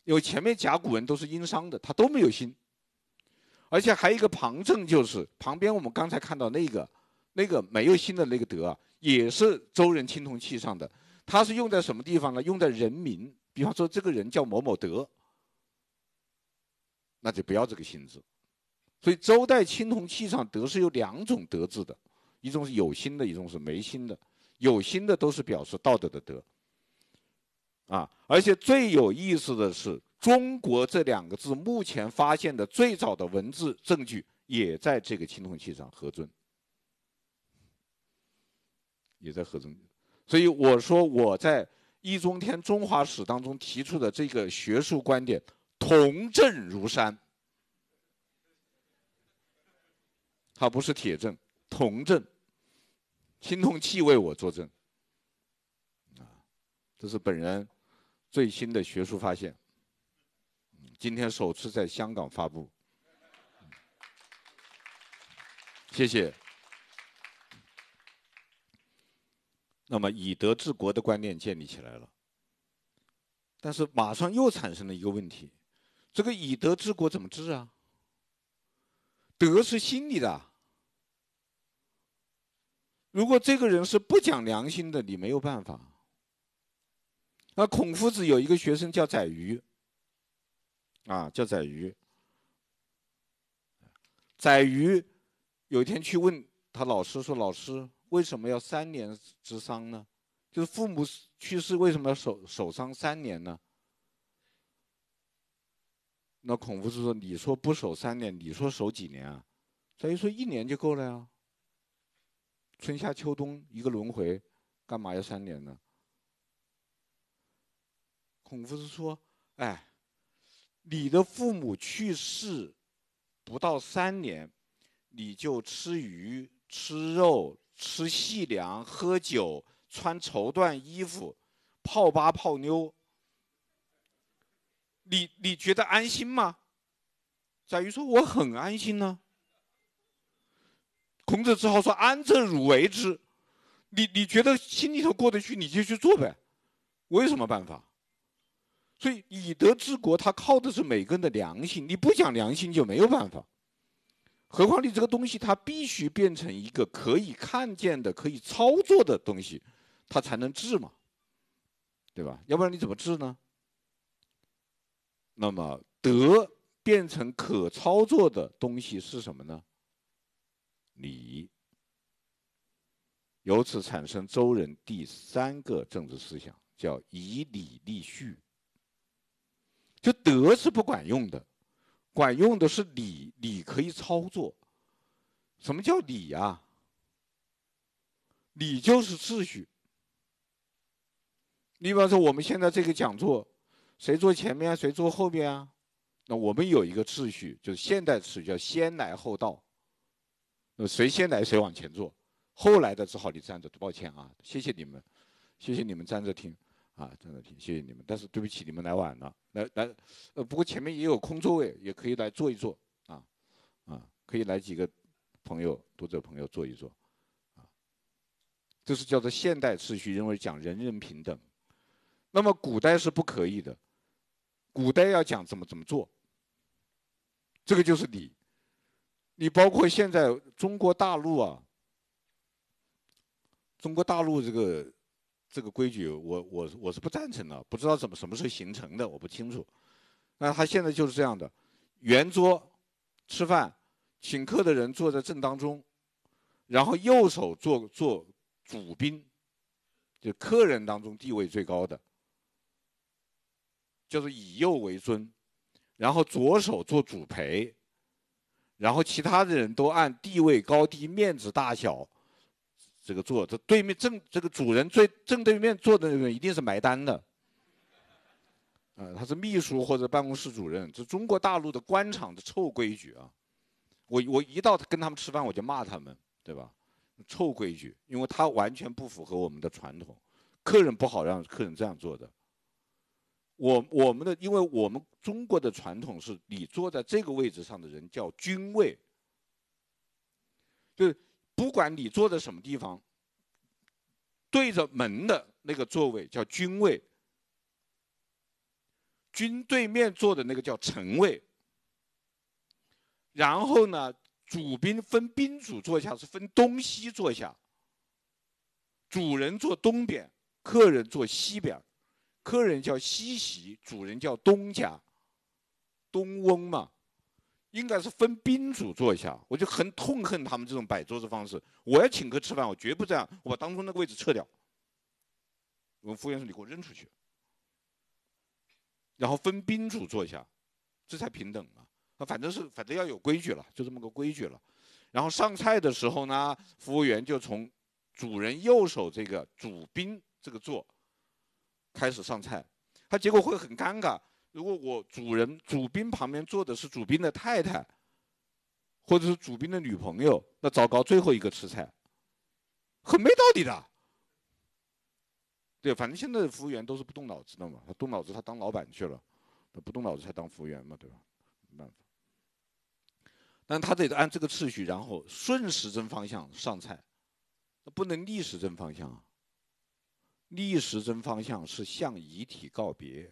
因为前面甲骨文都是殷商的，他都没有“心”，而且还有一个旁证，就是旁边我们刚才看到那个、那个没有“心”的那个“德”啊，也是周人青铜器上的。它是用在什么地方呢？用在人名，比方说这个人叫某某德。那就不要这个“心”字，所以周代青铜器上“德”是有两种“德”字的，一种是有心的，一种是没心的。有心的都是表示道德的“德”啊，而且最有意思的是，中国这两个字目前发现的最早的文字证据也在这个青铜器上，核尊也在合尊。所以我说我在易中天《中华史》当中提出的这个学术观点。同证如山，它不是铁证，铜证，青铜器为我作证，啊，这是本人最新的学术发现，今天首次在香港发布，谢谢。那么以德治国的观念建立起来了，但是马上又产生了一个问题。这个以德治国怎么治啊？德是心里的。如果这个人是不讲良心的，你没有办法。那孔夫子有一个学生叫宰予，啊，叫宰予。宰予有一天去问他老师说：“老师，为什么要三年之丧呢？就是父母去世为什么要守守丧三年呢？”那孔夫子说：“你说不守三年，你说守几年啊？就说一年就够了呀。春夏秋冬一个轮回，干嘛要三年呢？”孔夫子说：“哎，你的父母去世不到三年，你就吃鱼、吃肉、吃细粮、喝酒、穿绸缎衣服、泡吧泡妞。”你你觉得安心吗？假如说我很安心呢。孔子只好说：“安则汝为之，你你觉得心里头过得去，你就去做呗，我有什么办法？所以以德治国，它靠的是每个人的良心。你不讲良心就没有办法。何况你这个东西，它必须变成一个可以看见的、可以操作的东西，它才能治嘛，对吧？要不然你怎么治呢？”那么德变成可操作的东西是什么呢？礼。由此产生周人第三个政治思想，叫以礼立序。就德是不管用的，管用的是礼，礼可以操作。什么叫礼啊？礼就是秩序。你比方说我们现在这个讲座。谁坐前面谁坐后面啊？那我们有一个秩序，就是现代秩序叫先来后到。那谁先来谁往前坐，后来的只好你站着。抱歉啊，谢谢你们，谢谢你们站着听啊，站着听，谢谢你们。但是对不起，你们来晚了，来来，呃，不过前面也有空座位，也可以来坐一坐啊啊，可以来几个朋友、读者朋友坐一坐啊。这是叫做现代秩序，认为讲人人平等。那么古代是不可以的，古代要讲怎么怎么做。这个就是你，你包括现在中国大陆啊，中国大陆这个这个规矩，我我我是不赞成的，不知道怎么什么时候形成的，我不清楚。那他现在就是这样的，圆桌吃饭，请客的人坐在正当中，然后右手做做主宾，就客人当中地位最高的。就是以右为尊，然后左手做主陪，然后其他的人都按地位高低、面子大小，这个坐。这对面正这个主人最正对面坐的人一定是买单的，啊，他是秘书或者办公室主任。这中国大陆的官场的臭规矩啊！我我一到跟他们吃饭，我就骂他们，对吧？臭规矩，因为他完全不符合我们的传统，客人不好让客人这样做的。我我们的，因为我们中国的传统是，你坐在这个位置上的人叫君位，就是不管你坐在什么地方，对着门的那个座位叫君位，军对面坐的那个叫臣位。然后呢，主宾分宾主坐下是分东西坐下，主人坐东边，客人坐西边。客人叫西席，主人叫东家，东翁嘛，应该是分宾主坐下。我就很痛恨他们这种摆桌子方式。我要请客吃饭，我绝不这样，我把当中那个位置撤掉。我服务员说：“你给我扔出去。”然后分宾主坐下，这才平等嘛。反正是，反正要有规矩了，就这么个规矩了。然后上菜的时候呢，服务员就从主人右手这个主宾这个座开始上菜，他结果会很尴尬。如果我主人主宾旁边坐的是主宾的太太，或者是主宾的女朋友，那糟糕，最后一个吃菜，很没道理的。对，反正现在的服务员都是不动脑子的嘛，他动脑子他当老板去了，他不动脑子他当服务员嘛，对吧？没办法。但他得按这个次序，然后顺时针方向上菜，不能逆时针方向啊。逆时针方向是向遗体告别，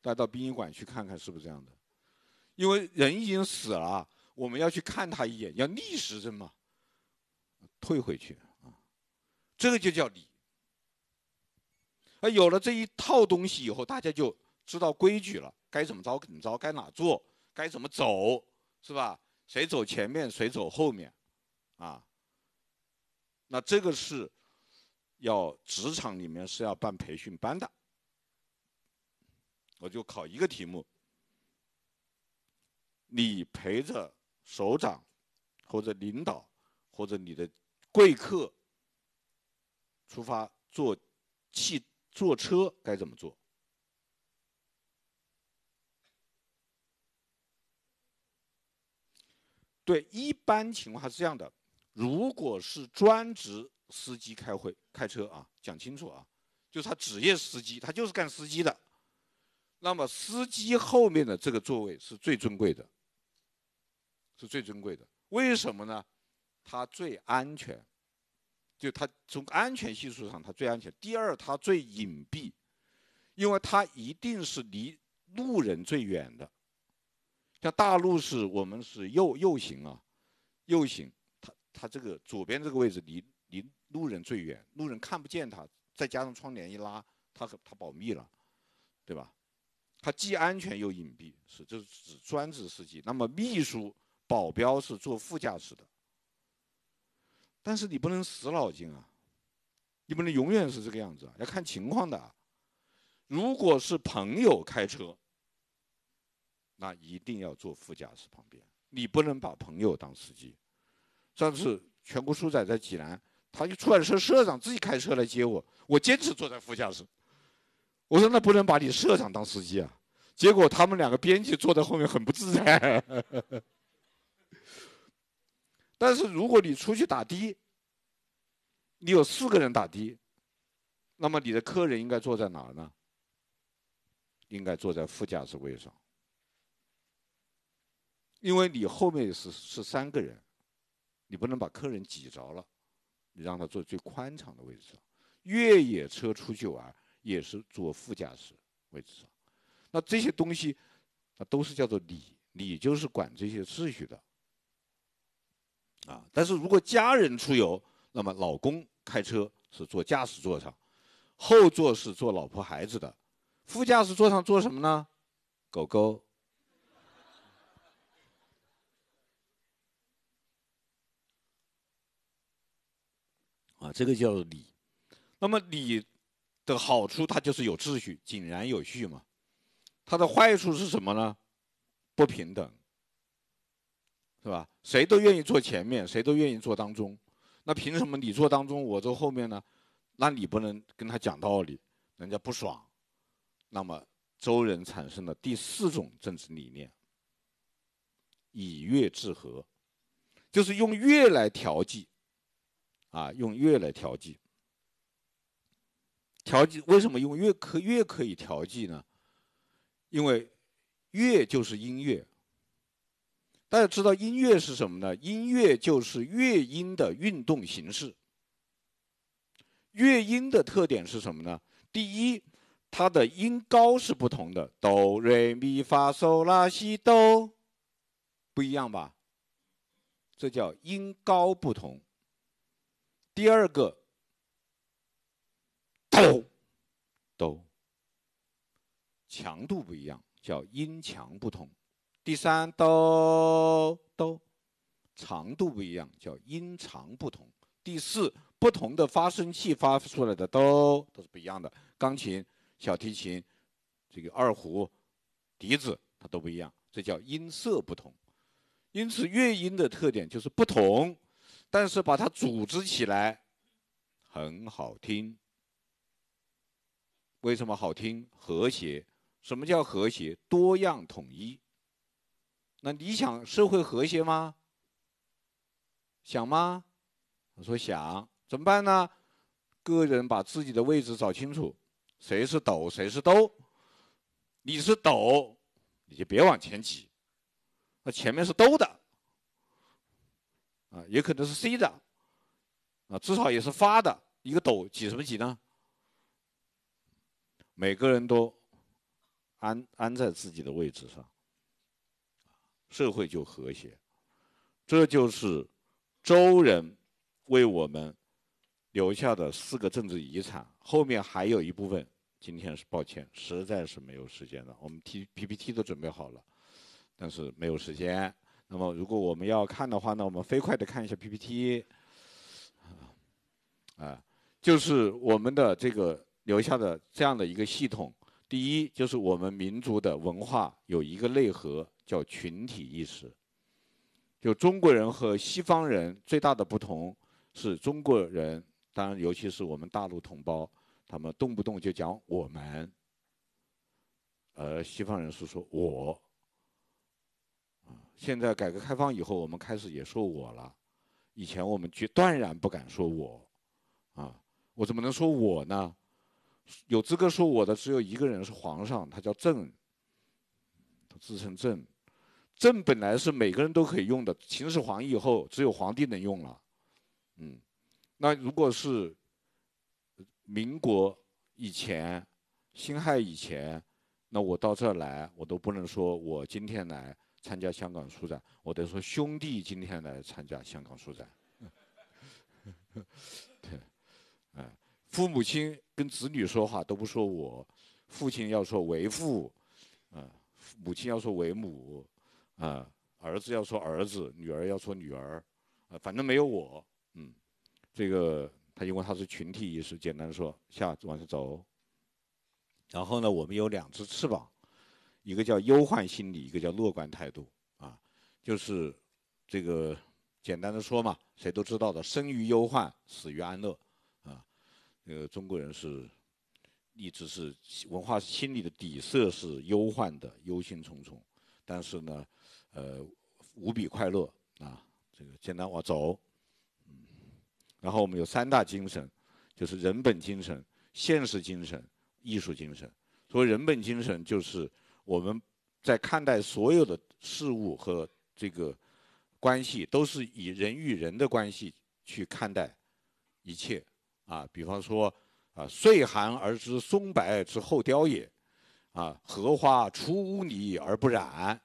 带到殡仪馆去看看是不是这样的？因为人已经死了，我们要去看他一眼，要逆时针嘛，退回去啊，这个就叫礼。啊，有了这一套东西以后，大家就知道规矩了，该怎么着怎么着，该哪坐，该怎么走，是吧？谁走前面，谁走后面，啊。那这个是要职场里面是要办培训班的，我就考一个题目：你陪着首长或者领导或者你的贵客出发坐汽坐车该怎么做？对，一般情况是这样的。如果是专职司机开会开车啊，讲清楚啊，就是他职业司机，他就是干司机的。那么司机后面的这个座位是最尊贵的，是最尊贵的。为什么呢？他最安全，就他从安全系数上他最安全。第二，他最隐蔽，因为他一定是离路人最远的。像大陆是我们是右右行啊，右行。他这个左边这个位置离离路人最远，路人看不见他，再加上窗帘一拉，他和他保密了，对吧？他既安全又隐蔽，是就是指专职司机。那么秘书保镖是坐副驾驶的，但是你不能死脑筋啊，你不能永远是这个样子啊，要看情况的。如果是朋友开车，那一定要坐副驾驶旁边，你不能把朋友当司机。上次全国书展在济南，他就出版社社长自己开车来接我，我坚持坐在副驾驶。我说那不能把你社长当司机啊，结果他们两个编辑坐在后面很不自在。但是如果你出去打的，你有四个人打的，那么你的客人应该坐在哪儿呢？应该坐在副驾驶位上，因为你后面是是三个人。你不能把客人挤着了，你让他坐最宽敞的位置上。越野车出去玩也是坐副驾驶位置上，那这些东西，那都是叫做礼，礼就是管这些秩序的。啊，但是如果家人出游，那么老公开车是坐驾驶座上，后座是坐老婆孩子的，副驾驶座上坐什么呢？狗狗。啊，这个叫礼。那么礼的好处，它就是有秩序、井然有序嘛。它的坏处是什么呢？不平等，是吧？谁都愿意坐前面，谁都愿意坐当中，那凭什么你坐当中，我坐后面呢？那你不能跟他讲道理，人家不爽。那么周人产生了第四种政治理念，以乐治和，就是用乐来调剂。啊，用乐来调剂。调剂为什么用乐可乐可以调剂呢？因为乐就是音乐。大家知道音乐是什么呢？音乐就是乐音的运动形式。乐音的特点是什么呢？第一，它的音高是不同的哆、瑞、咪、发、嗦、啦西、哆，不一样吧？这叫音高不同。第二个，哆，哆，强度不一样，叫音强不同；第三，哆，哆，长度不一样，叫音长不同；第四，不同的发声器发出来的哆都是不一样的，钢琴、小提琴、这个二胡、笛子，它都不一样，这叫音色不同。因此，乐音的特点就是不同。但是把它组织起来，很好听。为什么好听？和谐。什么叫和谐？多样统一。那你想社会和谐吗？想吗？我说想。怎么办呢？个人把自己的位置找清楚，谁是斗，谁是斗。你是斗，你就别往前挤，那前面是斗的。啊，也可能是 C 的，啊，至少也是发的一个斗几什么几呢？每个人都安安在自己的位置上，社会就和谐。这就是周人为我们留下的四个政治遗产。后面还有一部分，今天是抱歉，实在是没有时间了。我们 P P P T 都准备好了，但是没有时间。那么，如果我们要看的话呢，我们飞快的看一下 PPT，啊，就是我们的这个留下的这样的一个系统。第一，就是我们民族的文化有一个内核，叫群体意识。就中国人和西方人最大的不同是，中国人，当然尤其是我们大陆同胞，他们动不动就讲我们，而西方人是说我。现在改革开放以后，我们开始也说我了。以前我们绝断然不敢说我，啊，我怎么能说我呢？有资格说我的只有一个人，是皇上，他叫朕，他自称朕。朕本来是每个人都可以用的，秦始皇以后只有皇帝能用了。嗯，那如果是民国以前、辛亥以前，那我到这儿来，我都不能说我今天来。参加香港书展，我得说兄弟今天来参加香港书展。对，哎，父母亲跟子女说话都不说我，父亲要说为父，啊，母亲要说为母，啊，儿子要说儿子，女儿要说女儿，啊，反正没有我，嗯，这个他因为他是群体意识，简单的说下往下走。然后呢，我们有两只翅膀。一个叫忧患心理，一个叫乐观态度啊，就是这个简单的说嘛，谁都知道的，生于忧患，死于安乐啊，个中国人是一直是文化心理的底色是忧患的，忧心忡忡，但是呢，呃，无比快乐啊，这个简单，我走，嗯，然后我们有三大精神，就是人本精神、现实精神、艺术精神。所谓人本精神就是。我们在看待所有的事物和这个关系，都是以人与人的关系去看待一切啊。比方说啊，“岁寒而知松柏之后凋也”，啊，“荷花出污泥而不染”，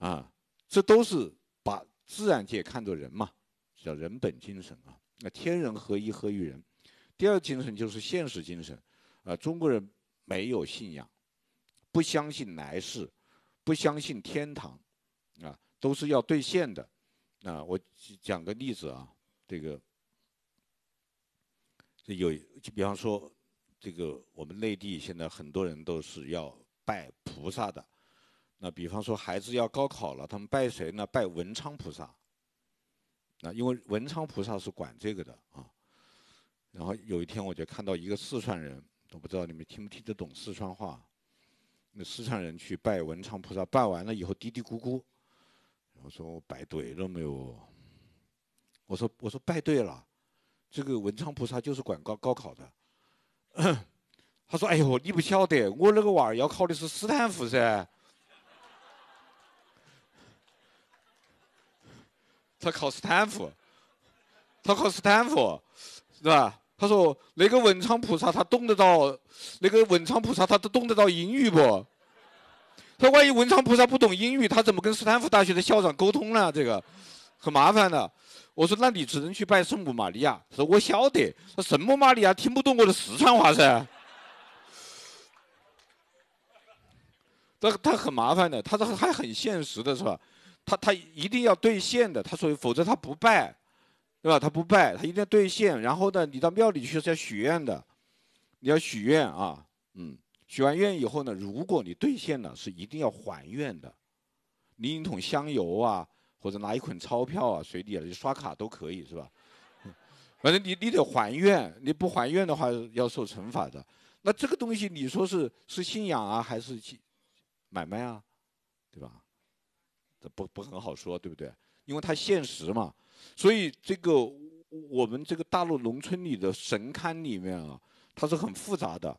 啊，这都是把自然界看作人嘛，叫人本精神啊。那天人合一，合于人。第二精神就是现实精神啊。中国人没有信仰。不相信来世，不相信天堂，啊，都是要兑现的。啊，我讲个例子啊，这个，这有就比方说，这个我们内地现在很多人都是要拜菩萨的。那比方说，孩子要高考了，他们拜谁呢？拜文昌菩萨。那因为文昌菩萨是管这个的啊。然后有一天，我就看到一个四川人，我不知道你们听不听得懂四川话。那四川人去拜文昌菩萨，拜完了以后嘀嘀咕咕，我说我拜对了没有？我说我说拜对了，这个文昌菩萨就是管高高考的。他说：“哎呦，你不晓得，我那个娃儿要考的是斯坦福噻，他考斯坦福，他考斯坦福，是吧？”他说：“那个文昌菩萨，他懂得到，那个文昌菩萨，他都懂得到英语不？”他万一文昌菩萨不懂英语，他怎么跟斯坦福大学的校长沟通呢？这个很麻烦的。”我说：“那你只能去拜圣母玛利亚。”他说：“我晓得，他什么玛利亚听不懂我的四川话噻。”他他很麻烦的，他说还很现实的是吧？他他一定要兑现的，他说否则他不拜。对吧？他不拜，他一定要兑现。然后呢，你到庙里去是要许愿的，你要许愿啊，嗯，许完愿以后呢，如果你兑现了，是一定要还愿的，拎一桶香油啊，或者拿一捆钞票啊，随礼啊，去刷卡都可以，是吧？反正你你得还愿，你不还愿的话要受惩罚的。那这个东西你说是是信仰啊，还是买卖啊，对吧？这不不很好说，对不对？因为它现实嘛。所以，这个我们这个大陆农村里的神龛里面啊，它是很复杂的，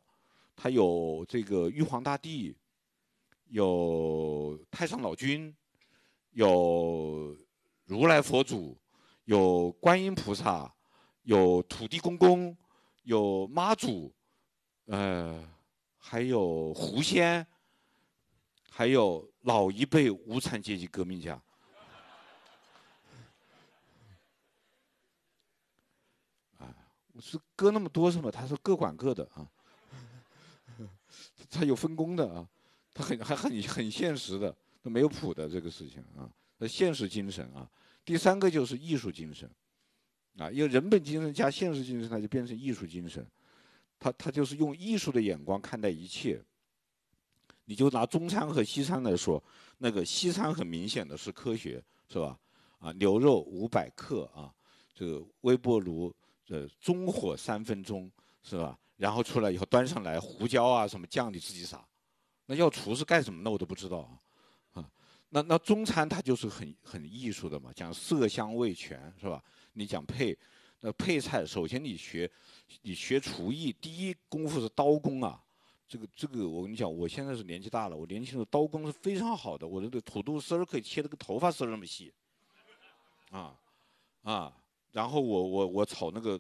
它有这个玉皇大帝，有太上老君，有如来佛祖，有观音菩萨，有土地公公，有妈祖，呃，还有狐仙，还有老一辈无产阶级革命家。是搁那么多是吗？他是各管各的啊，他有分工的啊，他很还很很现实的，他没有谱的这个事情啊，他现实精神啊，第三个就是艺术精神啊，因为人本精神加现实精神，它就变成艺术精神，他他就是用艺术的眼光看待一切。你就拿中餐和西餐来说，那个西餐很明显的，是科学，是吧？啊，牛肉五百克啊，这个微波炉。呃，中火三分钟是吧？然后出来以后端上来，胡椒啊，什么酱你自己撒。那要厨师干什么呢？我都不知道啊。啊，那那中餐它就是很很艺术的嘛，讲色香味全是吧？你讲配，那配菜首先你学，你学厨艺第一功夫是刀工啊。这个这个我跟你讲，我现在是年纪大了，我年轻的时候刀工是非常好的，我的土豆丝可以切的个头发丝那么细。啊啊。然后我我我炒那个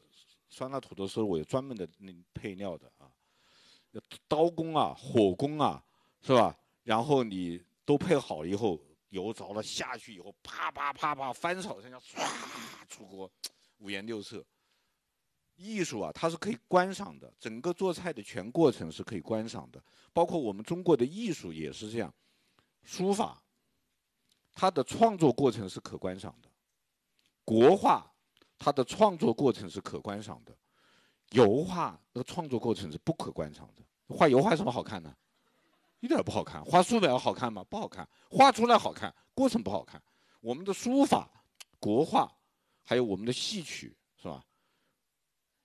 酸辣土豆丝，我有专门的那配料的啊，刀工啊，火工啊，是吧？然后你都配好了以后，油着了下去以后，啪啪啪啪翻炒上下，唰出锅，五颜六色。艺术啊，它是可以观赏的，整个做菜的全过程是可以观赏的，包括我们中国的艺术也是这样，书法，它的创作过程是可观赏的，国画。它的创作过程是可观赏的，油画那个创作过程是不可观赏的。画油画有什么好看呢？一点不好看。画素描好看吗？不好看。画出来好看，过程不好看。我们的书法、国画，还有我们的戏曲，是吧？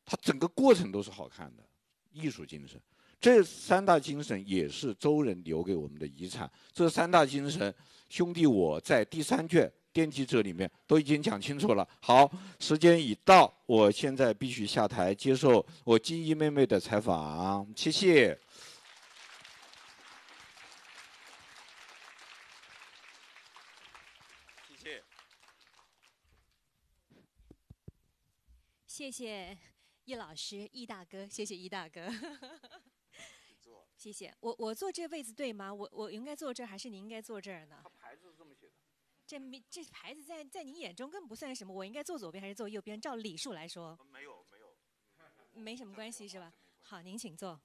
它整个过程都是好看的。艺术精神，这三大精神也是周人留给我们的遗产。这三大精神，兄弟我在第三卷。奠基者里面都已经讲清楚了。好，时间已到，我现在必须下台接受我金一妹妹的采访。谢谢。谢谢。谢谢易老师、易大哥，谢谢易大哥。谢谢我，我坐这位子对吗？我我应该坐这儿，还是你应该坐这儿呢？牌子是这么写的。这没这牌子在在你眼中更不算什么。我应该坐左边还是坐右边？照礼数来说，没有没有，没什么关系是吧？好，您请坐，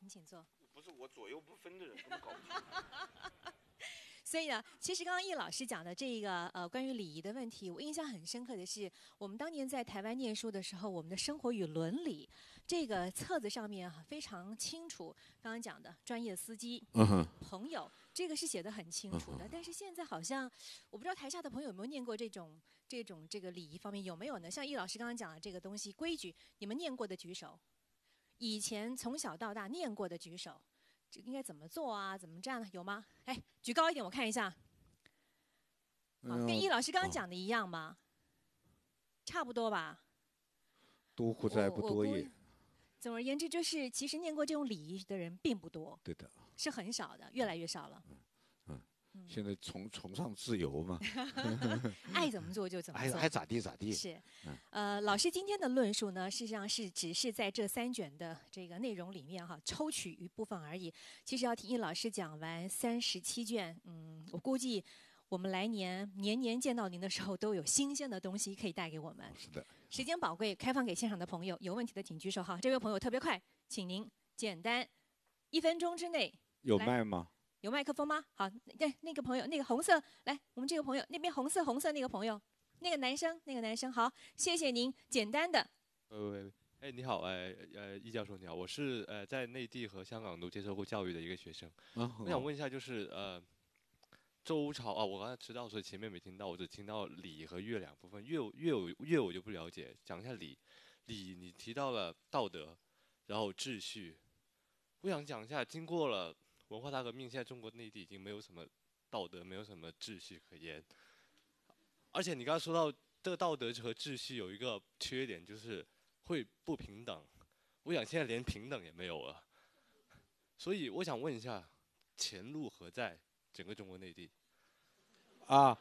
您请坐。不是我左右不分的人，所以呢，其实刚刚叶老师讲的这个呃关于礼仪的问题，我印象很深刻的是，我们当年在台湾念书的时候，我们的生活与伦理这个册子上面非常清楚，刚刚讲的专业司机，嗯朋友。这个是写的很清楚的，但是现在好像我不知道台下的朋友有没有念过这种这种这个礼仪方面有没有呢？像易老师刚刚讲的这个东西规矩，你们念过的举手。以前从小到大念过的举手，这应该怎么做啊？怎么站呢？有吗？哎，举高一点我看一下。啊，跟易老师刚刚讲的一样吗？差不多吧。多乎哉？不多也。总而言之，就是其实念过这种礼仪的人并不多。对的。是很少的，越来越少了。嗯嗯，现在崇崇尚自由嘛 爱怎么做就怎么爱爱咋地咋地。是，呃，老师今天的论述呢，实际上是只是在这三卷的这个内容里面哈，抽取一部分而已。其实要听义老师讲完三十七卷，嗯，我估计我们来年年年见到您的时候，都有新鲜的东西可以带给我们。是的，时间宝贵，开放给现场的朋友，有问题的请举手哈。这位朋友特别快，请您简单一分钟之内。有麦吗？有麦克风吗？好，对那个朋友，那个红色，来，我们这个朋友那边红色，红色那个朋友，那个男生，那个男生，好，谢谢您，简单的。喂，哎，你好，哎，呃，易教授，你好，我是呃在内地和香港都接受过教育的一个学生，我想问一下，就是呃，周朝啊，我刚才迟到，所以前面没听到，我只听到礼和乐两部分，乐，乐，乐我就不了解，讲一下礼，礼，你提到了道德，然后秩序，我想讲一下，经过了。文化大革命，现在中国内地已经没有什么道德，没有什么秩序可言。而且你刚刚说到这个道德和秩序有一个缺点，就是会不平等。我想现在连平等也没有了。所以我想问一下，前路何在？整个中国内地。啊。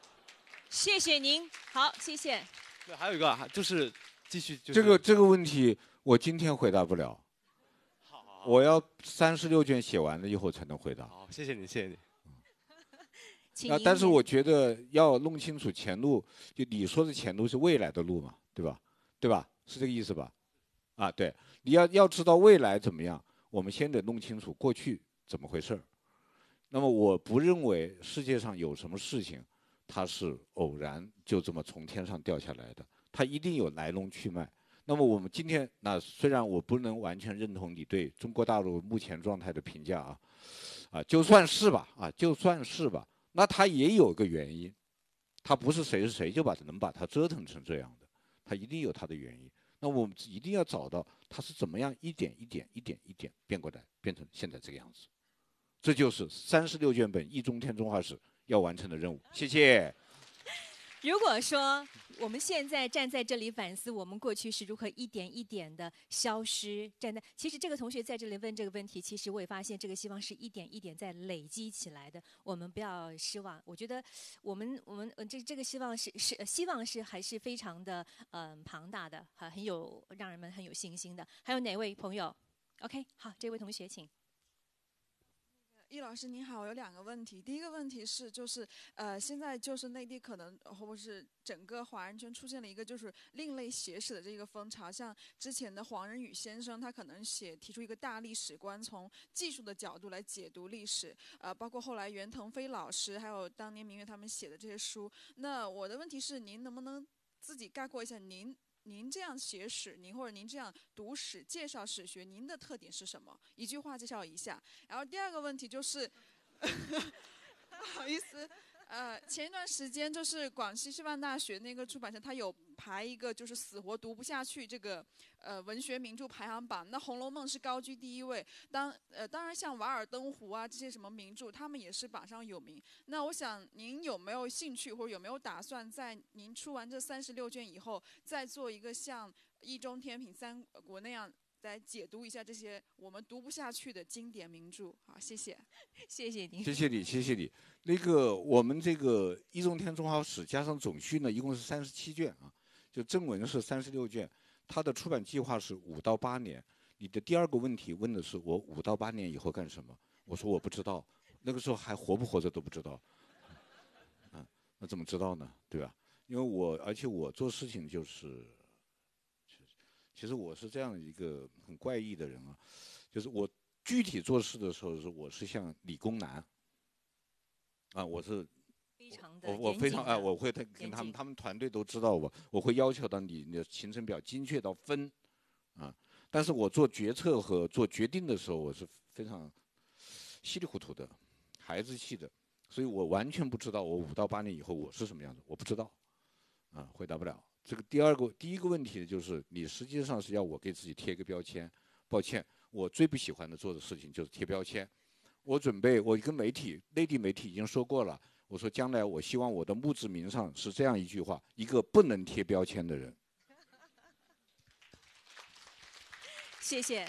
谢谢您，好，谢谢。对，还有一个就是继续。这个这个问题，我今天回答不了。我要三十六卷写完了以后才能回答。好，谢谢你，谢谢你。啊，但是我觉得要弄清楚前路，就你说的前路是未来的路嘛，对吧？对吧？是这个意思吧？啊，对，你要要知道未来怎么样，我们先得弄清楚过去怎么回事儿。那么，我不认为世界上有什么事情，它是偶然就这么从天上掉下来的，它一定有来龙去脉。那么我们今天，那虽然我不能完全认同你对中国大陆目前状态的评价啊，啊就算是吧，啊就算是吧，那它也有个原因，它不是谁是谁就把能把它折腾成这样的，它一定有它的原因。那我们一定要找到它是怎么样一点一点一点一点变过来变成现在这个样子，这就是三十六卷本《易中天中华史》要完成的任务。谢谢。如果说我们现在站在这里反思，我们过去是如何一点一点的消失，站在其实这个同学在这里问这个问题，其实我也发现这个希望是一点一点在累积起来的。我们不要失望，我觉得我们我们这这个希望是是希望是还是非常的嗯庞大的，很很有让人们很有信心的。还有哪位朋友？OK，好，这位同学请。易老师您好，我有两个问题。第一个问题是，就是呃，现在就是内地可能或是整个华人圈出现了一个就是另类写史的这个风潮，像之前的黄仁宇先生，他可能写提出一个大历史观，从技术的角度来解读历史，呃，包括后来袁腾飞老师，还有当年明月他们写的这些书。那我的问题是，您能不能自己概括一下您？您这样写史，您或者您这样读史、介绍史学，您的特点是什么？一句话介绍一下。然后第二个问题就是，不好意思，呃，前一段时间就是广西师范大学那个出版社，他有排一个，就是死活读不下去这个。呃，文学名著排行榜，那《红楼梦》是高居第一位。当呃，当然像《瓦尔登湖》啊这些什么名著，他们也是榜上有名。那我想，您有没有兴趣或者有没有打算，在您出完这三十六卷以后，再做一个像《易中天品三国》那样，来解读一下这些我们读不下去的经典名著？好，谢谢，谢谢您，谢谢你，谢谢你。那个，我们这个《易中天中华史》加上总序呢，一共是三十七卷啊，就正文是三十六卷。他的出版计划是五到八年。你的第二个问题问的是我五到八年以后干什么？我说我不知道，那个时候还活不活着都不知道。嗯，那怎么知道呢？对吧？因为我而且我做事情就是，其实我是这样一个很怪异的人啊，就是我具体做事的时候是我是像理工男。啊，我是。我我非常哎，我会跟他们，他们团队都知道我，我会要求到你的行程表精确到分，啊，但是我做决策和做决定的时候，我是非常稀里糊涂的，孩子气的，所以我完全不知道我五到八年以后我是什么样子，我不知道，啊，回答不了。这个第二个，第一个问题呢，就是你实际上是要我给自己贴一个标签，抱歉，我最不喜欢的做的事情就是贴标签，我准备我跟媒体，内地媒体已经说过了。我说将来我希望我的墓志铭上是这样一句话：一个不能贴标签的人。谢谢。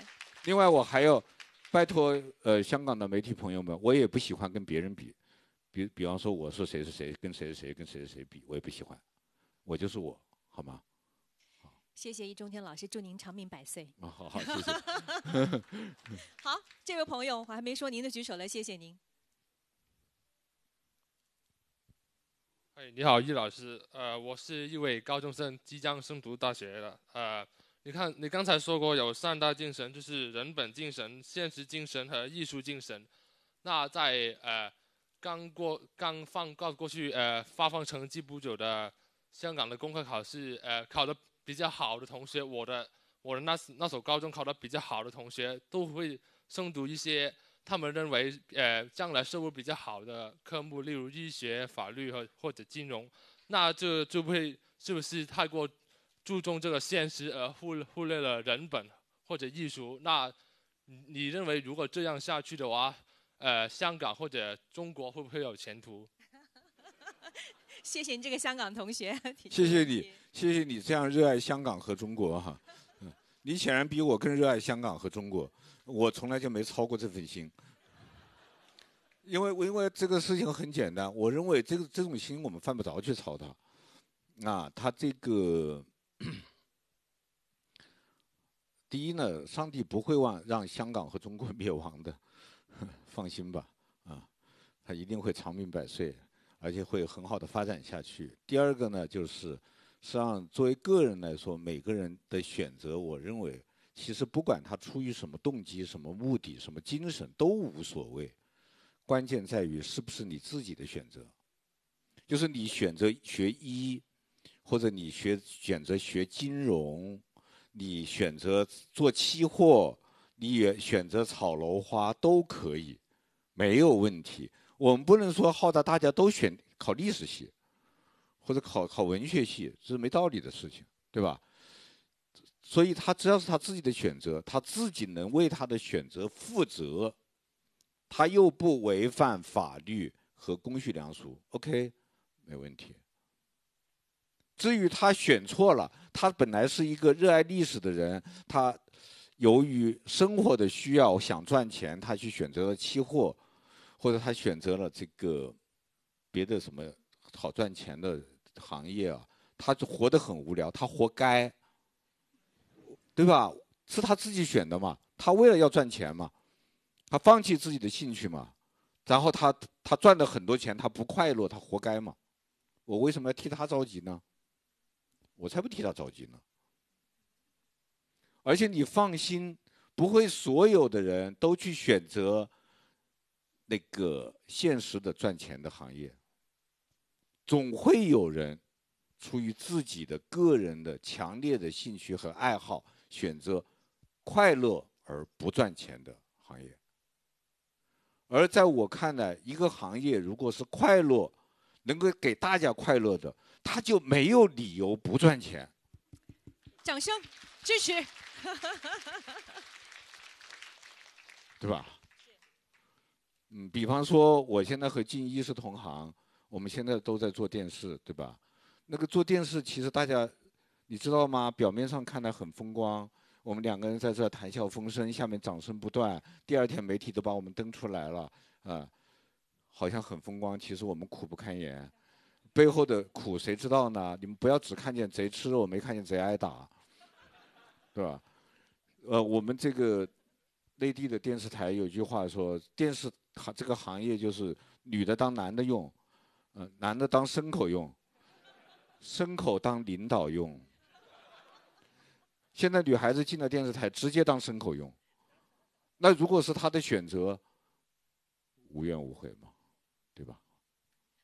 另外，我还要拜托呃香港的媒体朋友们，我也不喜欢跟别人比，比比方说我是谁是谁，跟谁谁谁跟谁谁谁比，我也不喜欢，我就是我，好吗？好，谢谢易中天老师，祝您长命百岁。啊，好好谢谢。好，这位朋友我还没说您的举手来，谢谢您。哎，你好，易老师。呃，我是一位高中生，即将升读大学了。呃，你看，你刚才说过有三大精神，就是人本精神、现实精神和艺术精神。那在呃刚过刚放告过去呃发放成绩不久的香港的公开考试，呃考的比较好的同学，我的我的那那所高中考的比较好的同学，都会升读一些。他们认为，呃，将来收入比较好的科目，例如医学、法律和或者金融，那这就会是不是太过注重这个现实而忽忽略了人本或者艺术？那你认为如果这样下去的话，呃，香港或者中国会不会有前途？谢谢你这个香港同学，谢谢你，谢谢你这样热爱香港和中国哈，你显然比我更热爱香港和中国。我从来就没操过这份心，因为因为这个事情很简单，我认为这个这种心我们犯不着去操它。啊，它这个第一呢，上帝不会忘让香港和中国 灭亡的，放心吧，啊，他一定会长命百岁，而且会很好的发展下去。第二个呢，就是实际上作为个人来说，每个人的选择，我认为。其实不管他出于什么动机、什么目的、什么精神都无所谓，关键在于是不是你自己的选择，就是你选择学医，或者你学选择学金融，你选择做期货，你也选择炒楼花都可以，没有问题。我们不能说号召大家都选考历史系，或者考考文学系，这是没道理的事情，对吧？所以他只要是他自己的选择，他自己能为他的选择负责，他又不违反法律和公序良俗，OK，没问题。至于他选错了，他本来是一个热爱历史的人，他由于生活的需要想赚钱，他去选择了期货，或者他选择了这个别的什么好赚钱的行业啊，他就活得很无聊，他活该。对吧？是他自己选的嘛？他为了要赚钱嘛？他放弃自己的兴趣嘛？然后他他赚了很多钱，他不快乐，他活该嘛？我为什么要替他着急呢？我才不替他着急呢。而且你放心，不会所有的人都去选择那个现实的赚钱的行业。总会有人出于自己的个人的强烈的兴趣和爱好。选择快乐而不赚钱的行业，而在我看来，一个行业如果是快乐，能够给大家快乐的，他就没有理由不赚钱。掌声，支持，对吧？嗯，比方说，我现在和静一是同行，我们现在都在做电视，对吧？那个做电视，其实大家。你知道吗？表面上看来很风光，我们两个人在这谈笑风生，下面掌声不断。第二天媒体都把我们登出来了，啊，好像很风光，其实我们苦不堪言，背后的苦谁知道呢？你们不要只看见贼吃肉，没看见贼挨打，对吧？呃，我们这个内地的电视台有句话说，电视行这个行业就是女的当男的用，嗯，男的当牲口用，牲口当领导用。现在女孩子进了电视台，直接当牲口用。那如果是她的选择，无怨无悔嘛，对吧？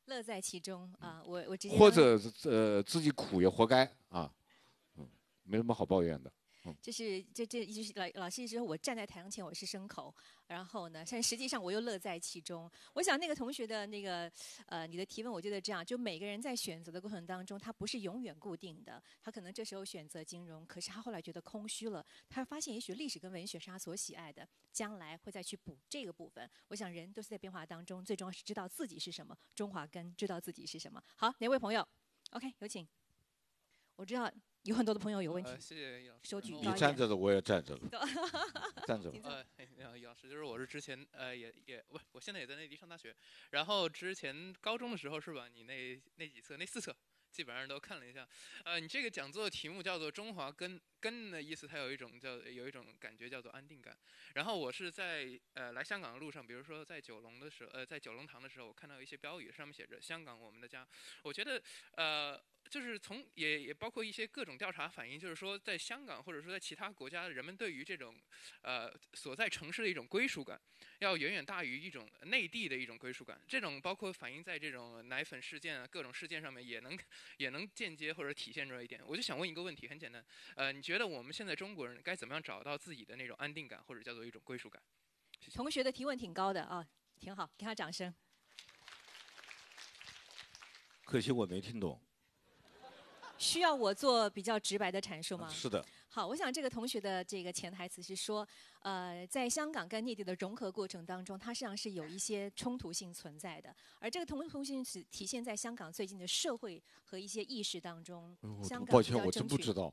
乐在其中啊！我我直接或者呃自己苦也活该啊，嗯，没什么好抱怨的。就是这这一直是老老师之后，我站在台前我是牲口，然后呢，但实际上我又乐在其中。我想那个同学的那个呃，你的提问我觉得这样，就每个人在选择的过程当中，他不是永远固定的，他可能这时候选择金融，可是他后来觉得空虚了，他发现也许历史跟文学是他所喜爱的，将来会再去补这个部分。我想人都是在变化当中，最重要是知道自己是什么，中华根知道自己是什么。好，哪位朋友？OK，有请。我知道有很多的朋友有问题。谢谢李老师。举。你站着的，我也站着了。站着了。你好，李老师，就是我是之前呃也也我我现在也在内地上大学，然后之前高中的时候是吧？你那那几册那四册基本上都看了一下。呃，你这个讲座的题目叫做《中华根根》的意思，它有一种叫有一种感觉叫做安定感。然后我是在呃来香港的路上，比如说在九龙的时候，呃在九龙塘的时候，我看到一些标语，上面写着“香港我们的家”，我觉得呃。就是从也也包括一些各种调查反映，就是说在香港或者说在其他国家的人们对于这种，呃所在城市的一种归属感，要远远大于一种内地的一种归属感。这种包括反映在这种奶粉事件啊各种事件上面，也能也能间接或者体现出来一点。我就想问一个问题，很简单，呃，你觉得我们现在中国人该怎么样找到自己的那种安定感或者叫做一种归属感？同学的提问挺高的啊，挺好，给他掌声。可惜我没听懂。需要我做比较直白的阐述吗？是的。好，我想这个同学的这个潜台词是说，呃，在香港跟内地的融合过程当中，它实际上是有一些冲突性存在的，而这个冲突性是体现在香港最近的社会和一些意识当中。抱歉，我真不知道。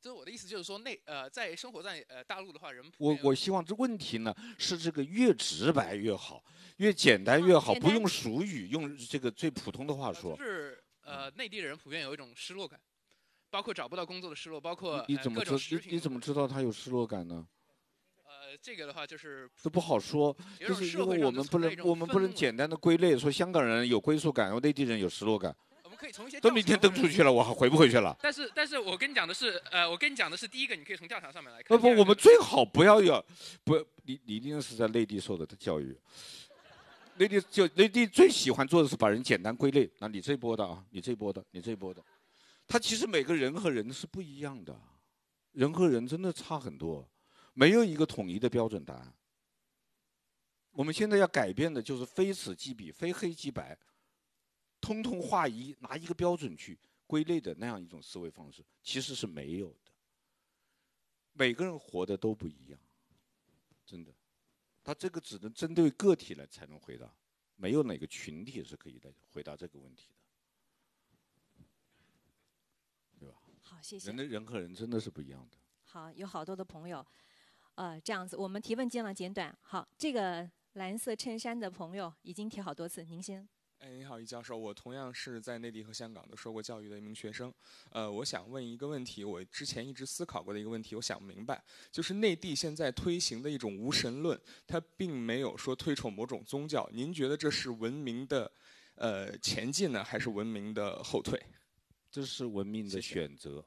就是我的意思，就是说，内呃，在生活在呃大陆的话，人我我希望这问题呢是这个越直白越好，越简单越好，不用俗语，用这个最普通的话说。呃，内地的人普遍有一种失落感，包括找不到工作的失落，包括你怎么知，你怎么知道他有失落感呢？呃，这个的话就是都不好说，就是因为我们不能，我们不能简单的归类说香港人有归属感，内地人有失落感。我们可以一些都明天登出去了，我还回不回去了？但是，但是我跟你讲的是，呃，我跟你讲的是，第一个，你可以从调查上面来看。不不，我们最好不要有，不，你你一定是在内地受的教育。雷迪就雷迪最喜欢做的是把人简单归类。那你这波的啊，你这波的，你这波的，他其实每个人和人是不一样的，人和人真的差很多，没有一个统一的标准答案。我们现在要改变的就是非此即彼、非黑即白，通通划一，拿一个标准去归类的那样一种思维方式，其实是没有的。每个人活的都不一样，真的。他这个只能针对个体来才能回答，没有哪个群体是可以来回答这个问题的，对吧？好，谢谢。人的人和人真的是不一样的。好，有好多的朋友，呃，这样子，我们提问尽量简短。好，这个蓝色衬衫的朋友已经提好多次，您先。哎，你好，易教授，我同样是在内地和香港都受过教育的一名学生。呃，我想问一个问题，我之前一直思考过的一个问题，我想不明白，就是内地现在推行的一种无神论，它并没有说推崇某种宗教。您觉得这是文明的，呃，前进呢，还是文明的后退？这是文明的选择。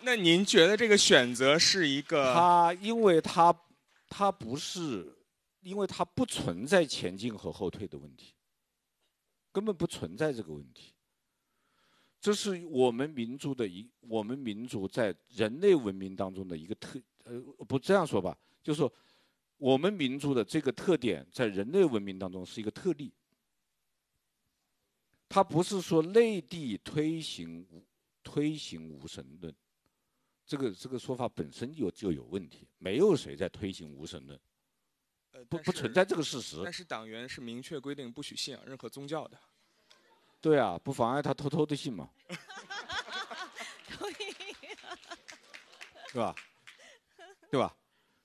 那您觉得这个选择是一个？他，因为他，他不是。因为它不存在前进和后退的问题，根本不存在这个问题。这是我们民族的一，我们民族在人类文明当中的一个特，呃，不这样说吧，就是说我们民族的这个特点在人类文明当中是一个特例。它不是说内地推行无，推行无神论，这个这个说法本身有就有问题，没有谁在推行无神论。不不存在这个事实。但是党员是明确规定不许信仰任何宗教的。对啊，不妨碍他偷偷的信嘛。可是吧？对吧？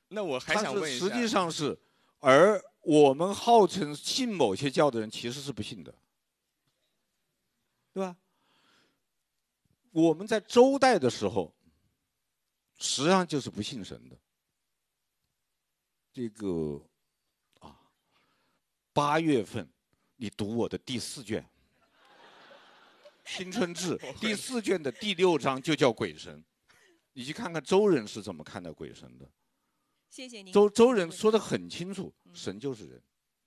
那我还想问一下，实际上是，而我们号称信某些教的人其实是不信的，对吧？我们在周代的时候，实际上就是不信神的，这个。八月份，你读我的第四卷《青春志 》第四卷的第六章就叫“鬼神”，你去看看周人是怎么看待鬼神的。谢谢您。周周人说的很清楚，神就是人。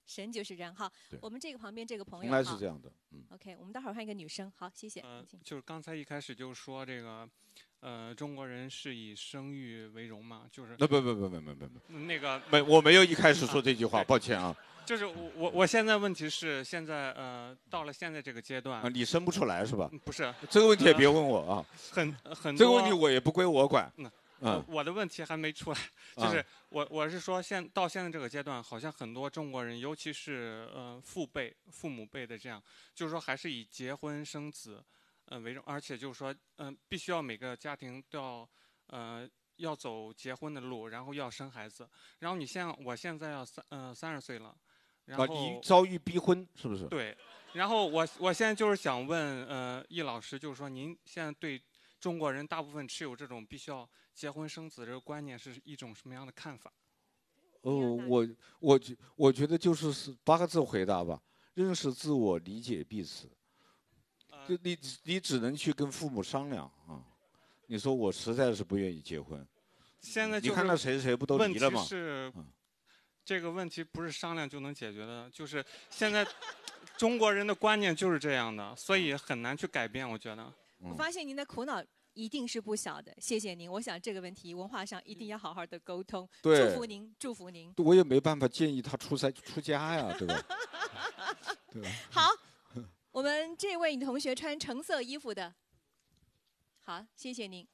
神就是人，好，我们这个旁边这个朋友。应该是这样的。嗯。OK，我们待会儿换一个女生。好，谢谢。嗯，就是刚才一开始就说这个。呃，中国人是以生育为荣吗？就是那不不不不不不不，那个没，我没有一开始说这句话，抱歉啊。就是我我我现在问题是现在呃到了现在这个阶段啊，你生不出来是吧？不是这个问题也别问我啊，很很这个问题我也不归我管。嗯嗯，我的问题还没出来，就是我我是说现到现在这个阶段，好像很多中国人，尤其是呃父辈、父母辈的这样，就是说还是以结婚生子。嗯，为主，而且就是说，嗯，必须要每个家庭都要，呃，要走结婚的路，然后要生孩子。然后你像我现在要三，嗯，三十岁了，然后遭遇逼婚，是不是？对。然后我我现在就是想问，呃，易老师，就是说您现在对中国人大部分持有这种必须要结婚生子这个观念是一种什么样的看法？哦，我我觉我觉得就是是八个字回答吧：认识自我，理解彼此。就你，你只能去跟父母商量啊！你说我实在是不愿意结婚，现在你看到谁谁不都离了吗？是，这个问题不是商量就能解决的，就是现在 中国人的观念就是这样的，所以很难去改变，我觉得。我发现您的苦恼一定是不小的，谢谢您。我想这个问题文化上一定要好好的沟通，祝福您，祝福您。我也没办法建议他出塞出家呀，对吧？对吧？好。我们这位女同学穿橙色衣服的，好，谢谢您。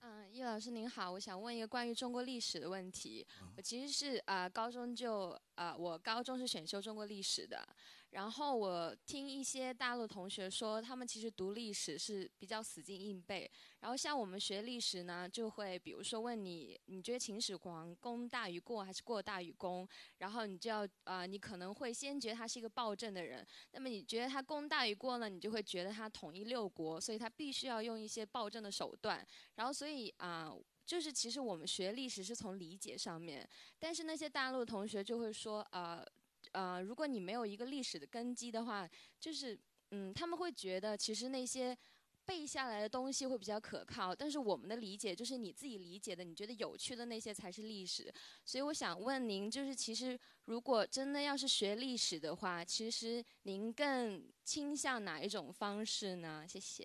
嗯，叶老师您好，我想问一个关于中国历史的问题。我其实是啊，高中就啊，我高中是选修中国历史的。然后我听一些大陆同学说，他们其实读历史是比较死记硬背。然后像我们学历史呢，就会比如说问你，你觉得秦始皇功大于过还是过大于功？然后你就要啊，你可能会先觉得他是一个暴政的人。那么你觉得他功大于过呢？你就会觉得他统一六国，所以他必须要用一些暴政的手段。然后所以啊，就是其实我们学历史是从理解上面，但是那些大陆同学就会说啊。呃，如果你没有一个历史的根基的话，就是，嗯，他们会觉得其实那些背下来的东西会比较可靠。但是我们的理解就是你自己理解的，你觉得有趣的那些才是历史。所以我想问您，就是其实如果真的要是学历史的话，其实您更倾向哪一种方式呢？谢谢。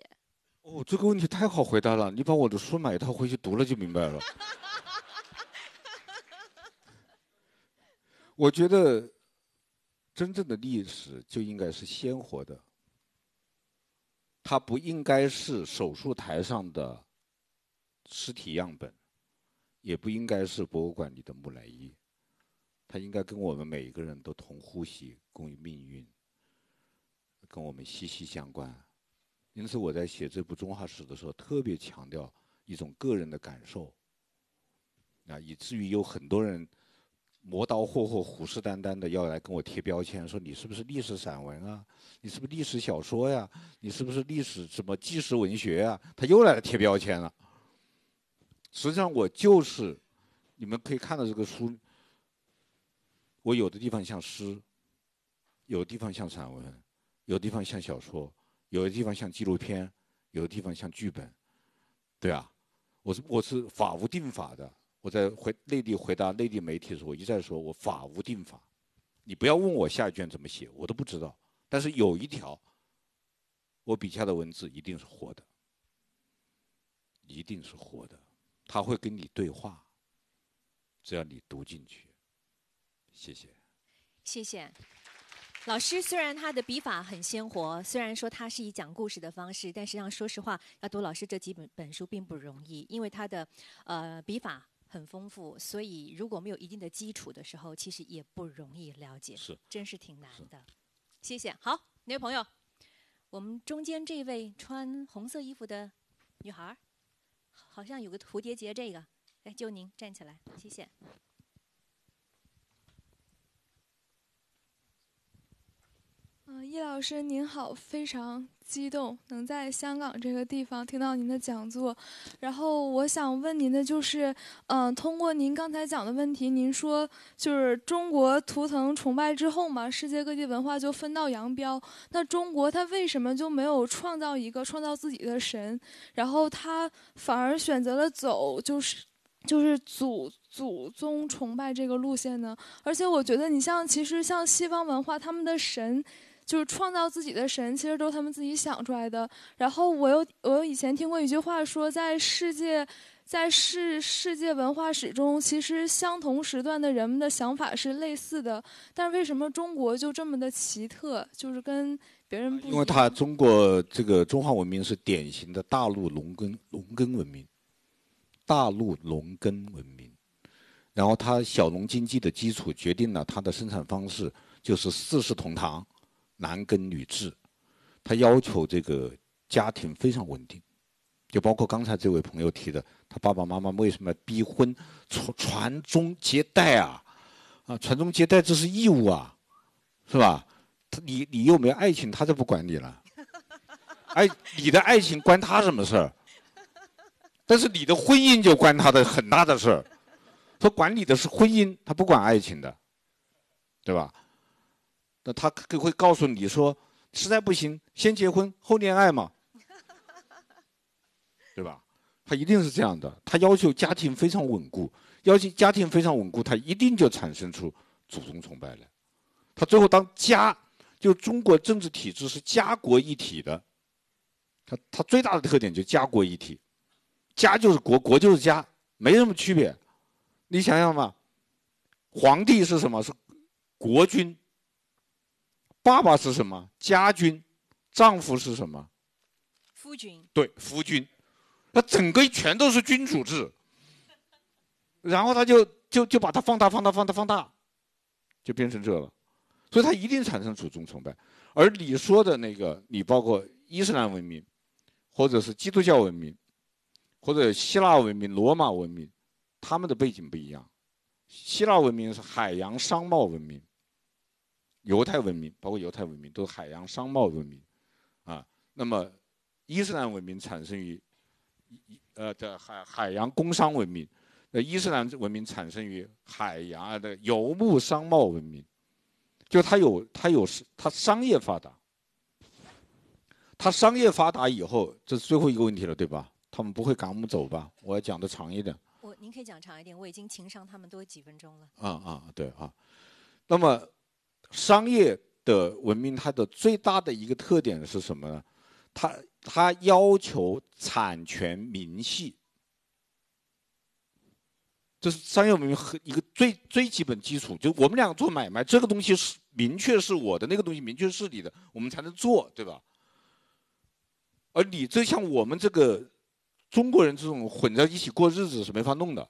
哦，这个问题太好回答了，你把我的书买一套回去读了就明白了。我觉得。真正的历史就应该是鲜活的，它不应该是手术台上的尸体样本，也不应该是博物馆里的木乃伊，它应该跟我们每一个人都同呼吸共命运，跟我们息息相关。因此我在写这部中华史的时候，特别强调一种个人的感受，啊，以至于有很多人。磨刀霍霍、虎视眈眈的要来跟我贴标签，说你是不是历史散文啊？你是不是历史小说呀？你是不是历史什么纪实文学啊？他又来了贴标签了。实际上，我就是，你们可以看到这个书，我有的地方像诗，有的地方像散文，有的地方像小说，有的地方像纪录片，有的地方像剧本，对啊，我是我是法无定法的。我在回内地回答内地媒体的时候，我一再说我法无定法，你不要问我下一卷怎么写，我都不知道。但是有一条，我笔下的文字一定是活的，一定是活的，他会跟你对话，只要你读进去。谢谢，谢谢，老师虽然他的笔法很鲜活，虽然说他是以讲故事的方式，但实际上说实话，要读老师这几本本书并不容易，因为他的呃笔法。很丰富，所以如果没有一定的基础的时候，其实也不容易了解，是，真是挺难的。谢谢。好，哪位朋友？我们中间这位穿红色衣服的女孩好像有个蝴蝶结，这个，来就您站起来，谢谢。嗯，易老师您好，非常。激动，能在香港这个地方听到您的讲座，然后我想问您的就是，嗯，通过您刚才讲的问题，您说就是中国图腾崇拜之后嘛，世界各地文化就分道扬镳，那中国它为什么就没有创造一个创造自己的神，然后它反而选择了走就是就是祖祖宗崇拜这个路线呢？而且我觉得你像其实像西方文化，他们的神。就是创造自己的神，其实都是他们自己想出来的。然后我又，我又以前听过一句话，说在世界，在世世界文化史中，其实相同时段的人们的想法是类似的。但是为什么中国就这么的奇特？就是跟别人不一样。因为它中国这个中华文明是典型的大陆农耕农耕文明，大陆农耕文明，然后它小农经济的基础决定了它的生产方式就是四世同堂。男耕女织，他要求这个家庭非常稳定，就包括刚才这位朋友提的，他爸爸妈妈为什么逼婚，传传宗接代啊，啊，传宗接代这是义务啊，是吧？他你你又没有爱情，他就不管你了，爱你的爱情关他什么事儿？但是你的婚姻就关他的很大的事儿，他管你的是婚姻，他不管爱情的，对吧？那他可会告诉你说，实在不行，先结婚后恋爱嘛，对吧？他一定是这样的。他要求家庭非常稳固，要求家庭非常稳固，他一定就产生出祖宗崇拜了。他最后当家，就中国政治体制是家国一体的，他他最大的特点就家国一体，家就是国，国就是家，没什么区别。你想想嘛，皇帝是什么？是国君。爸爸是什么家君，丈夫是什么，夫君。对，夫君，他整个全都是君主制，然后他就就就把它放大放大放大放大，就变成这了，所以他一定产生祖宗崇拜。而你说的那个，你包括伊斯兰文明，或者是基督教文明，或者希腊文明、罗马文明，他们的背景不一样。希腊文明是海洋商贸文明。犹太文明包括犹太文明都是海洋商贸文明，啊，那么伊斯兰文明产生于，呃的海海洋工商文明，那伊斯兰文明产生于海洋的游牧商贸文明，就它有它有它商业发达，它商业发达以后，这是最后一个问题了，对吧？他们不会赶我们走吧？我要讲的长一点，我您可以讲长一点，我已经情商他们多几分钟了。啊啊，对啊，那么。商业的文明，它的最大的一个特点是什么呢？它它要求产权明细，这是商业文明和一个最最基本基础。就我们俩做买卖，这个东西是明确是我的，那个东西明确是你的，我们才能做，对吧？而你这像我们这个中国人这种混在一起过日子是没法弄的。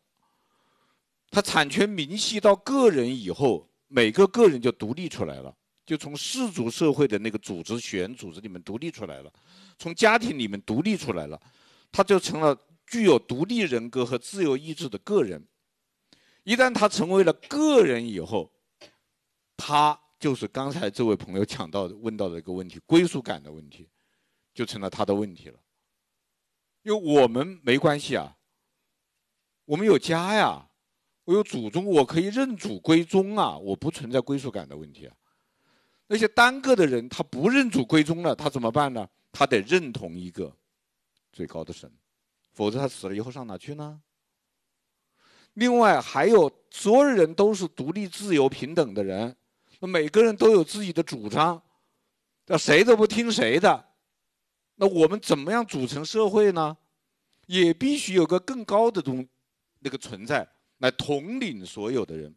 它产权明细到个人以后。每个个人就独立出来了，就从氏族社会的那个组织、血缘组织里面独立出来了，从家庭里面独立出来了，他就成了具有独立人格和自由意志的个人。一旦他成为了个人以后，他就是刚才这位朋友抢到的问到的一个问题——归属感的问题，就成了他的问题了。因为我们没关系啊，我们有家呀。我有祖宗，我可以认祖归宗啊！我不存在归属感的问题啊。那些单个的人，他不认祖归宗了，他怎么办呢？他得认同一个最高的神，否则他死了以后上哪去呢？另外还有，所有人都是独立、自由、平等的人，那每个人都有自己的主张，那谁都不听谁的。那我们怎么样组成社会呢？也必须有个更高的东那个存在。来统领所有的人，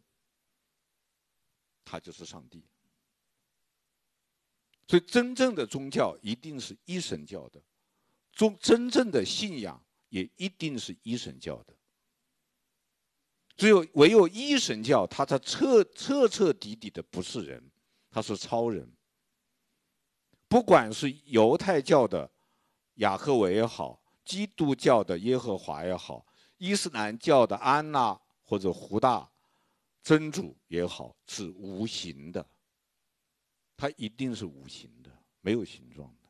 他就是上帝。所以，真正的宗教一定是一神教的，中真正的信仰也一定是一神教的。只有唯有一神教，他才彻彻彻底底的不是人，他是超人。不管是犹太教的雅各拉也好，基督教的耶和华也好，伊斯兰教的安娜或者胡大真主也好，是无形的，它一定是无形的，没有形状的，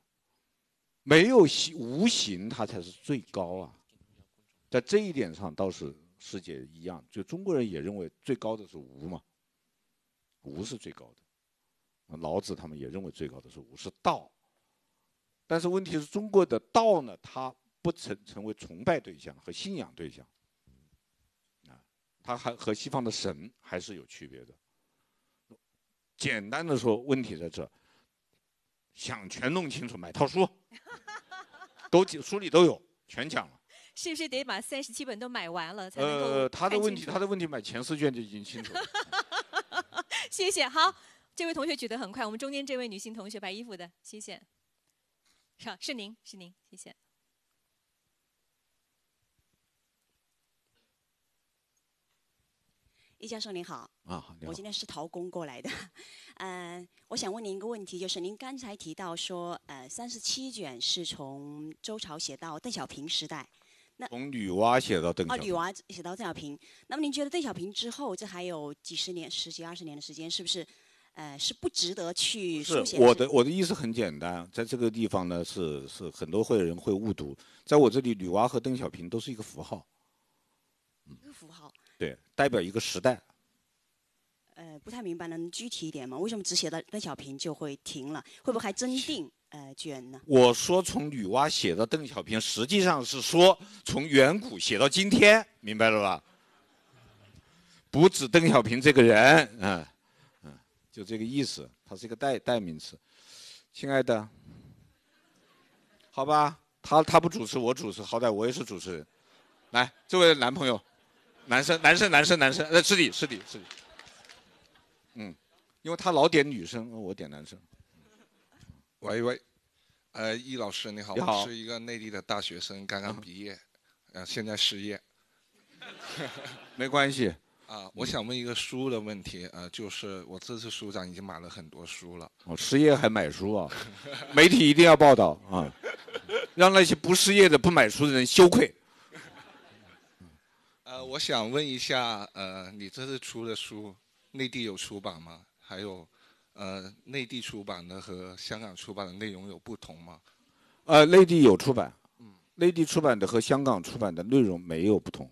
没有形，无形它才是最高啊。在这一点上倒是世界一样，就中国人也认为最高的是无嘛，无是最高的。老子他们也认为最高的是无，是道。但是问题是，中国的道呢，它不曾成为崇拜对象和信仰对象。他还和西方的神还是有区别的。简单的说，问题在这。想全弄清楚，买套书，都书里都有，全讲了。是不是得把三十七本都买完了才能？呃，他的问题，他的问题，买前四卷就已经清楚。了。谢谢。好，这位同学举得很快。我们中间这位女性同学，白衣服的，谢谢。是是您，是您，谢谢。易教授您好，啊，我今天是陶工过来的，嗯，我想问您一个问题，就是您刚才提到说，呃，三十七卷是从周朝写到邓小平时代，那从女娲写到邓小平。女娲写到邓小平，那么您觉得邓小平之后，这还有几十年、十几二十年的时间，是不是，呃，是不值得去书写？是，我的我的意思很简单，在这个地方呢，是是很多会人会误读，在我这里，女娲和邓小平都是一个符号，一个符号。代表一个时代，呃，不太明白能具体一点吗？为什么只写到邓小平就会停了？会不会还真定呃卷呢？我说从女娲写到邓小平，实际上是说从远古写到今天，明白了吧？不止邓小平这个人，嗯嗯，就这个意思，他是一个代代名词，亲爱的，好吧，他他不主持，我主持，好歹我也是主持人，来，这位男朋友。男生，男生，男生，男生，呃，是你，是你，是你。嗯，因为他老点女生，我点男生。喂喂，呃，易老师你好，你好，是一个内地的大学生，刚刚毕业，呃，现在失业，没关系。啊，我想问一个书的问题，呃，就是我这次书展已经买了很多书了。我失业还买书啊？媒体一定要报道啊，让那些不失业的不买书的人羞愧。呃，我想问一下，呃，你这是出的书，内地有出版吗？还有，呃，内地出版的和香港出版的内容有不同吗？呃，内地有出版，内地出版的和香港出版的内容没有不同。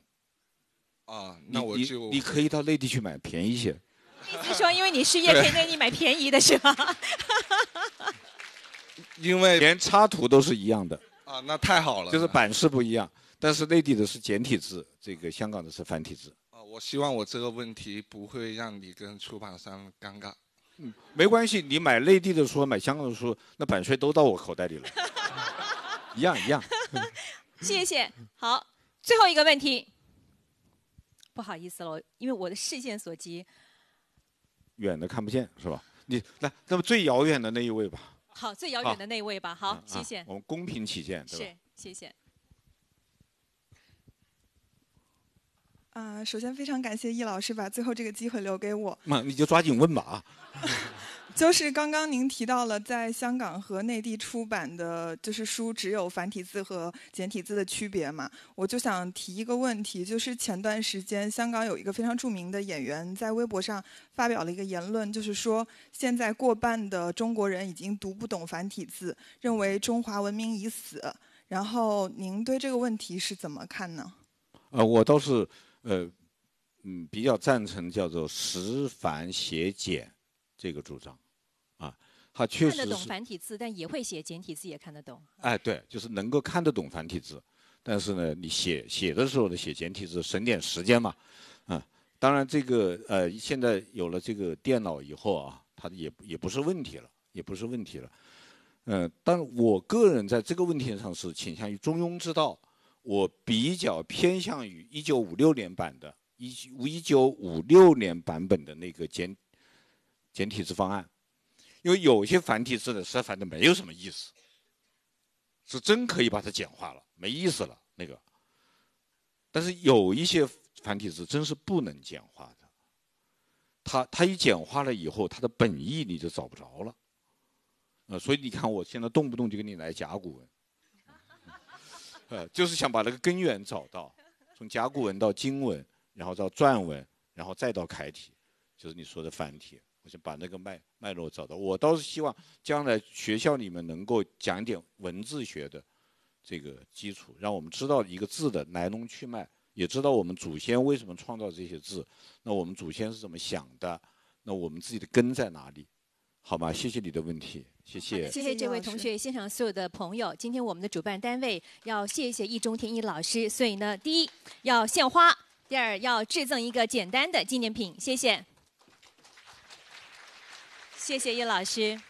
啊，那我就你可以到内地去买，便宜些。意思说，因为你是叶片，那你买便宜的是吗？因为连插图都是一样的。啊，那太好了。就是版式不一样。但是内地的是简体字，这个香港的是繁体字。啊，我希望我这个问题不会让你跟出版商尴尬。嗯，没关系，你买内地的书，买香港的书，那版税都到我口袋里了。一样一样。谢谢。好，最后一个问题。不好意思了，因为我的视线所及，远的看不见是吧？你来，那么最遥远的那一位吧。好，最遥远的那一位吧。好，谢谢。我们公平起见，是。谢谢。啊，首先非常感谢易老师把最后这个机会留给我。那你就抓紧问吧啊！就是刚刚您提到了，在香港和内地出版的就是书只有繁体字和简体字的区别嘛？我就想提一个问题，就是前段时间香港有一个非常著名的演员在微博上发表了一个言论，就是说现在过半的中国人已经读不懂繁体字，认为中华文明已死。然后您对这个问题是怎么看呢？呃，我倒是。呃，嗯，比较赞成叫做“实繁写简”这个主张，啊，他确实看得懂繁体字，但也会写简体字，也看得懂。哎，对，就是能够看得懂繁体字，但是呢，你写写的时候呢，写简体字省点时间嘛，啊，当然这个呃，现在有了这个电脑以后啊，它也也不是问题了，也不是问题了，嗯，但我个人在这个问题上是倾向于中庸之道。我比较偏向于一九五六年版的一一九五六年版本的那个简简体字方案，因为有些繁体字呢，实在反正没有什么意思，是真可以把它简化了，没意思了那个。但是有一些繁体字真是不能简化的，它它一简化了以后，它的本意你就找不着了，呃，所以你看我现在动不动就给你来甲骨文。呃，就是想把那个根源找到，从甲骨文到金文，然后到篆文，然后再到楷体，就是你说的繁体。我想把那个脉脉络找到。我倒是希望将来学校里面能够讲点文字学的这个基础，让我们知道一个字的来龙去脉，也知道我们祖先为什么创造这些字，那我们祖先是怎么想的，那我们自己的根在哪里。好吧，谢谢你的问题，谢谢。谢谢这位同学，现场所有的朋友。今天我们的主办单位要谢谢易中天易老师，所以呢，第一要献花，第二要制赠一个简单的纪念品。谢谢，谢谢易老师。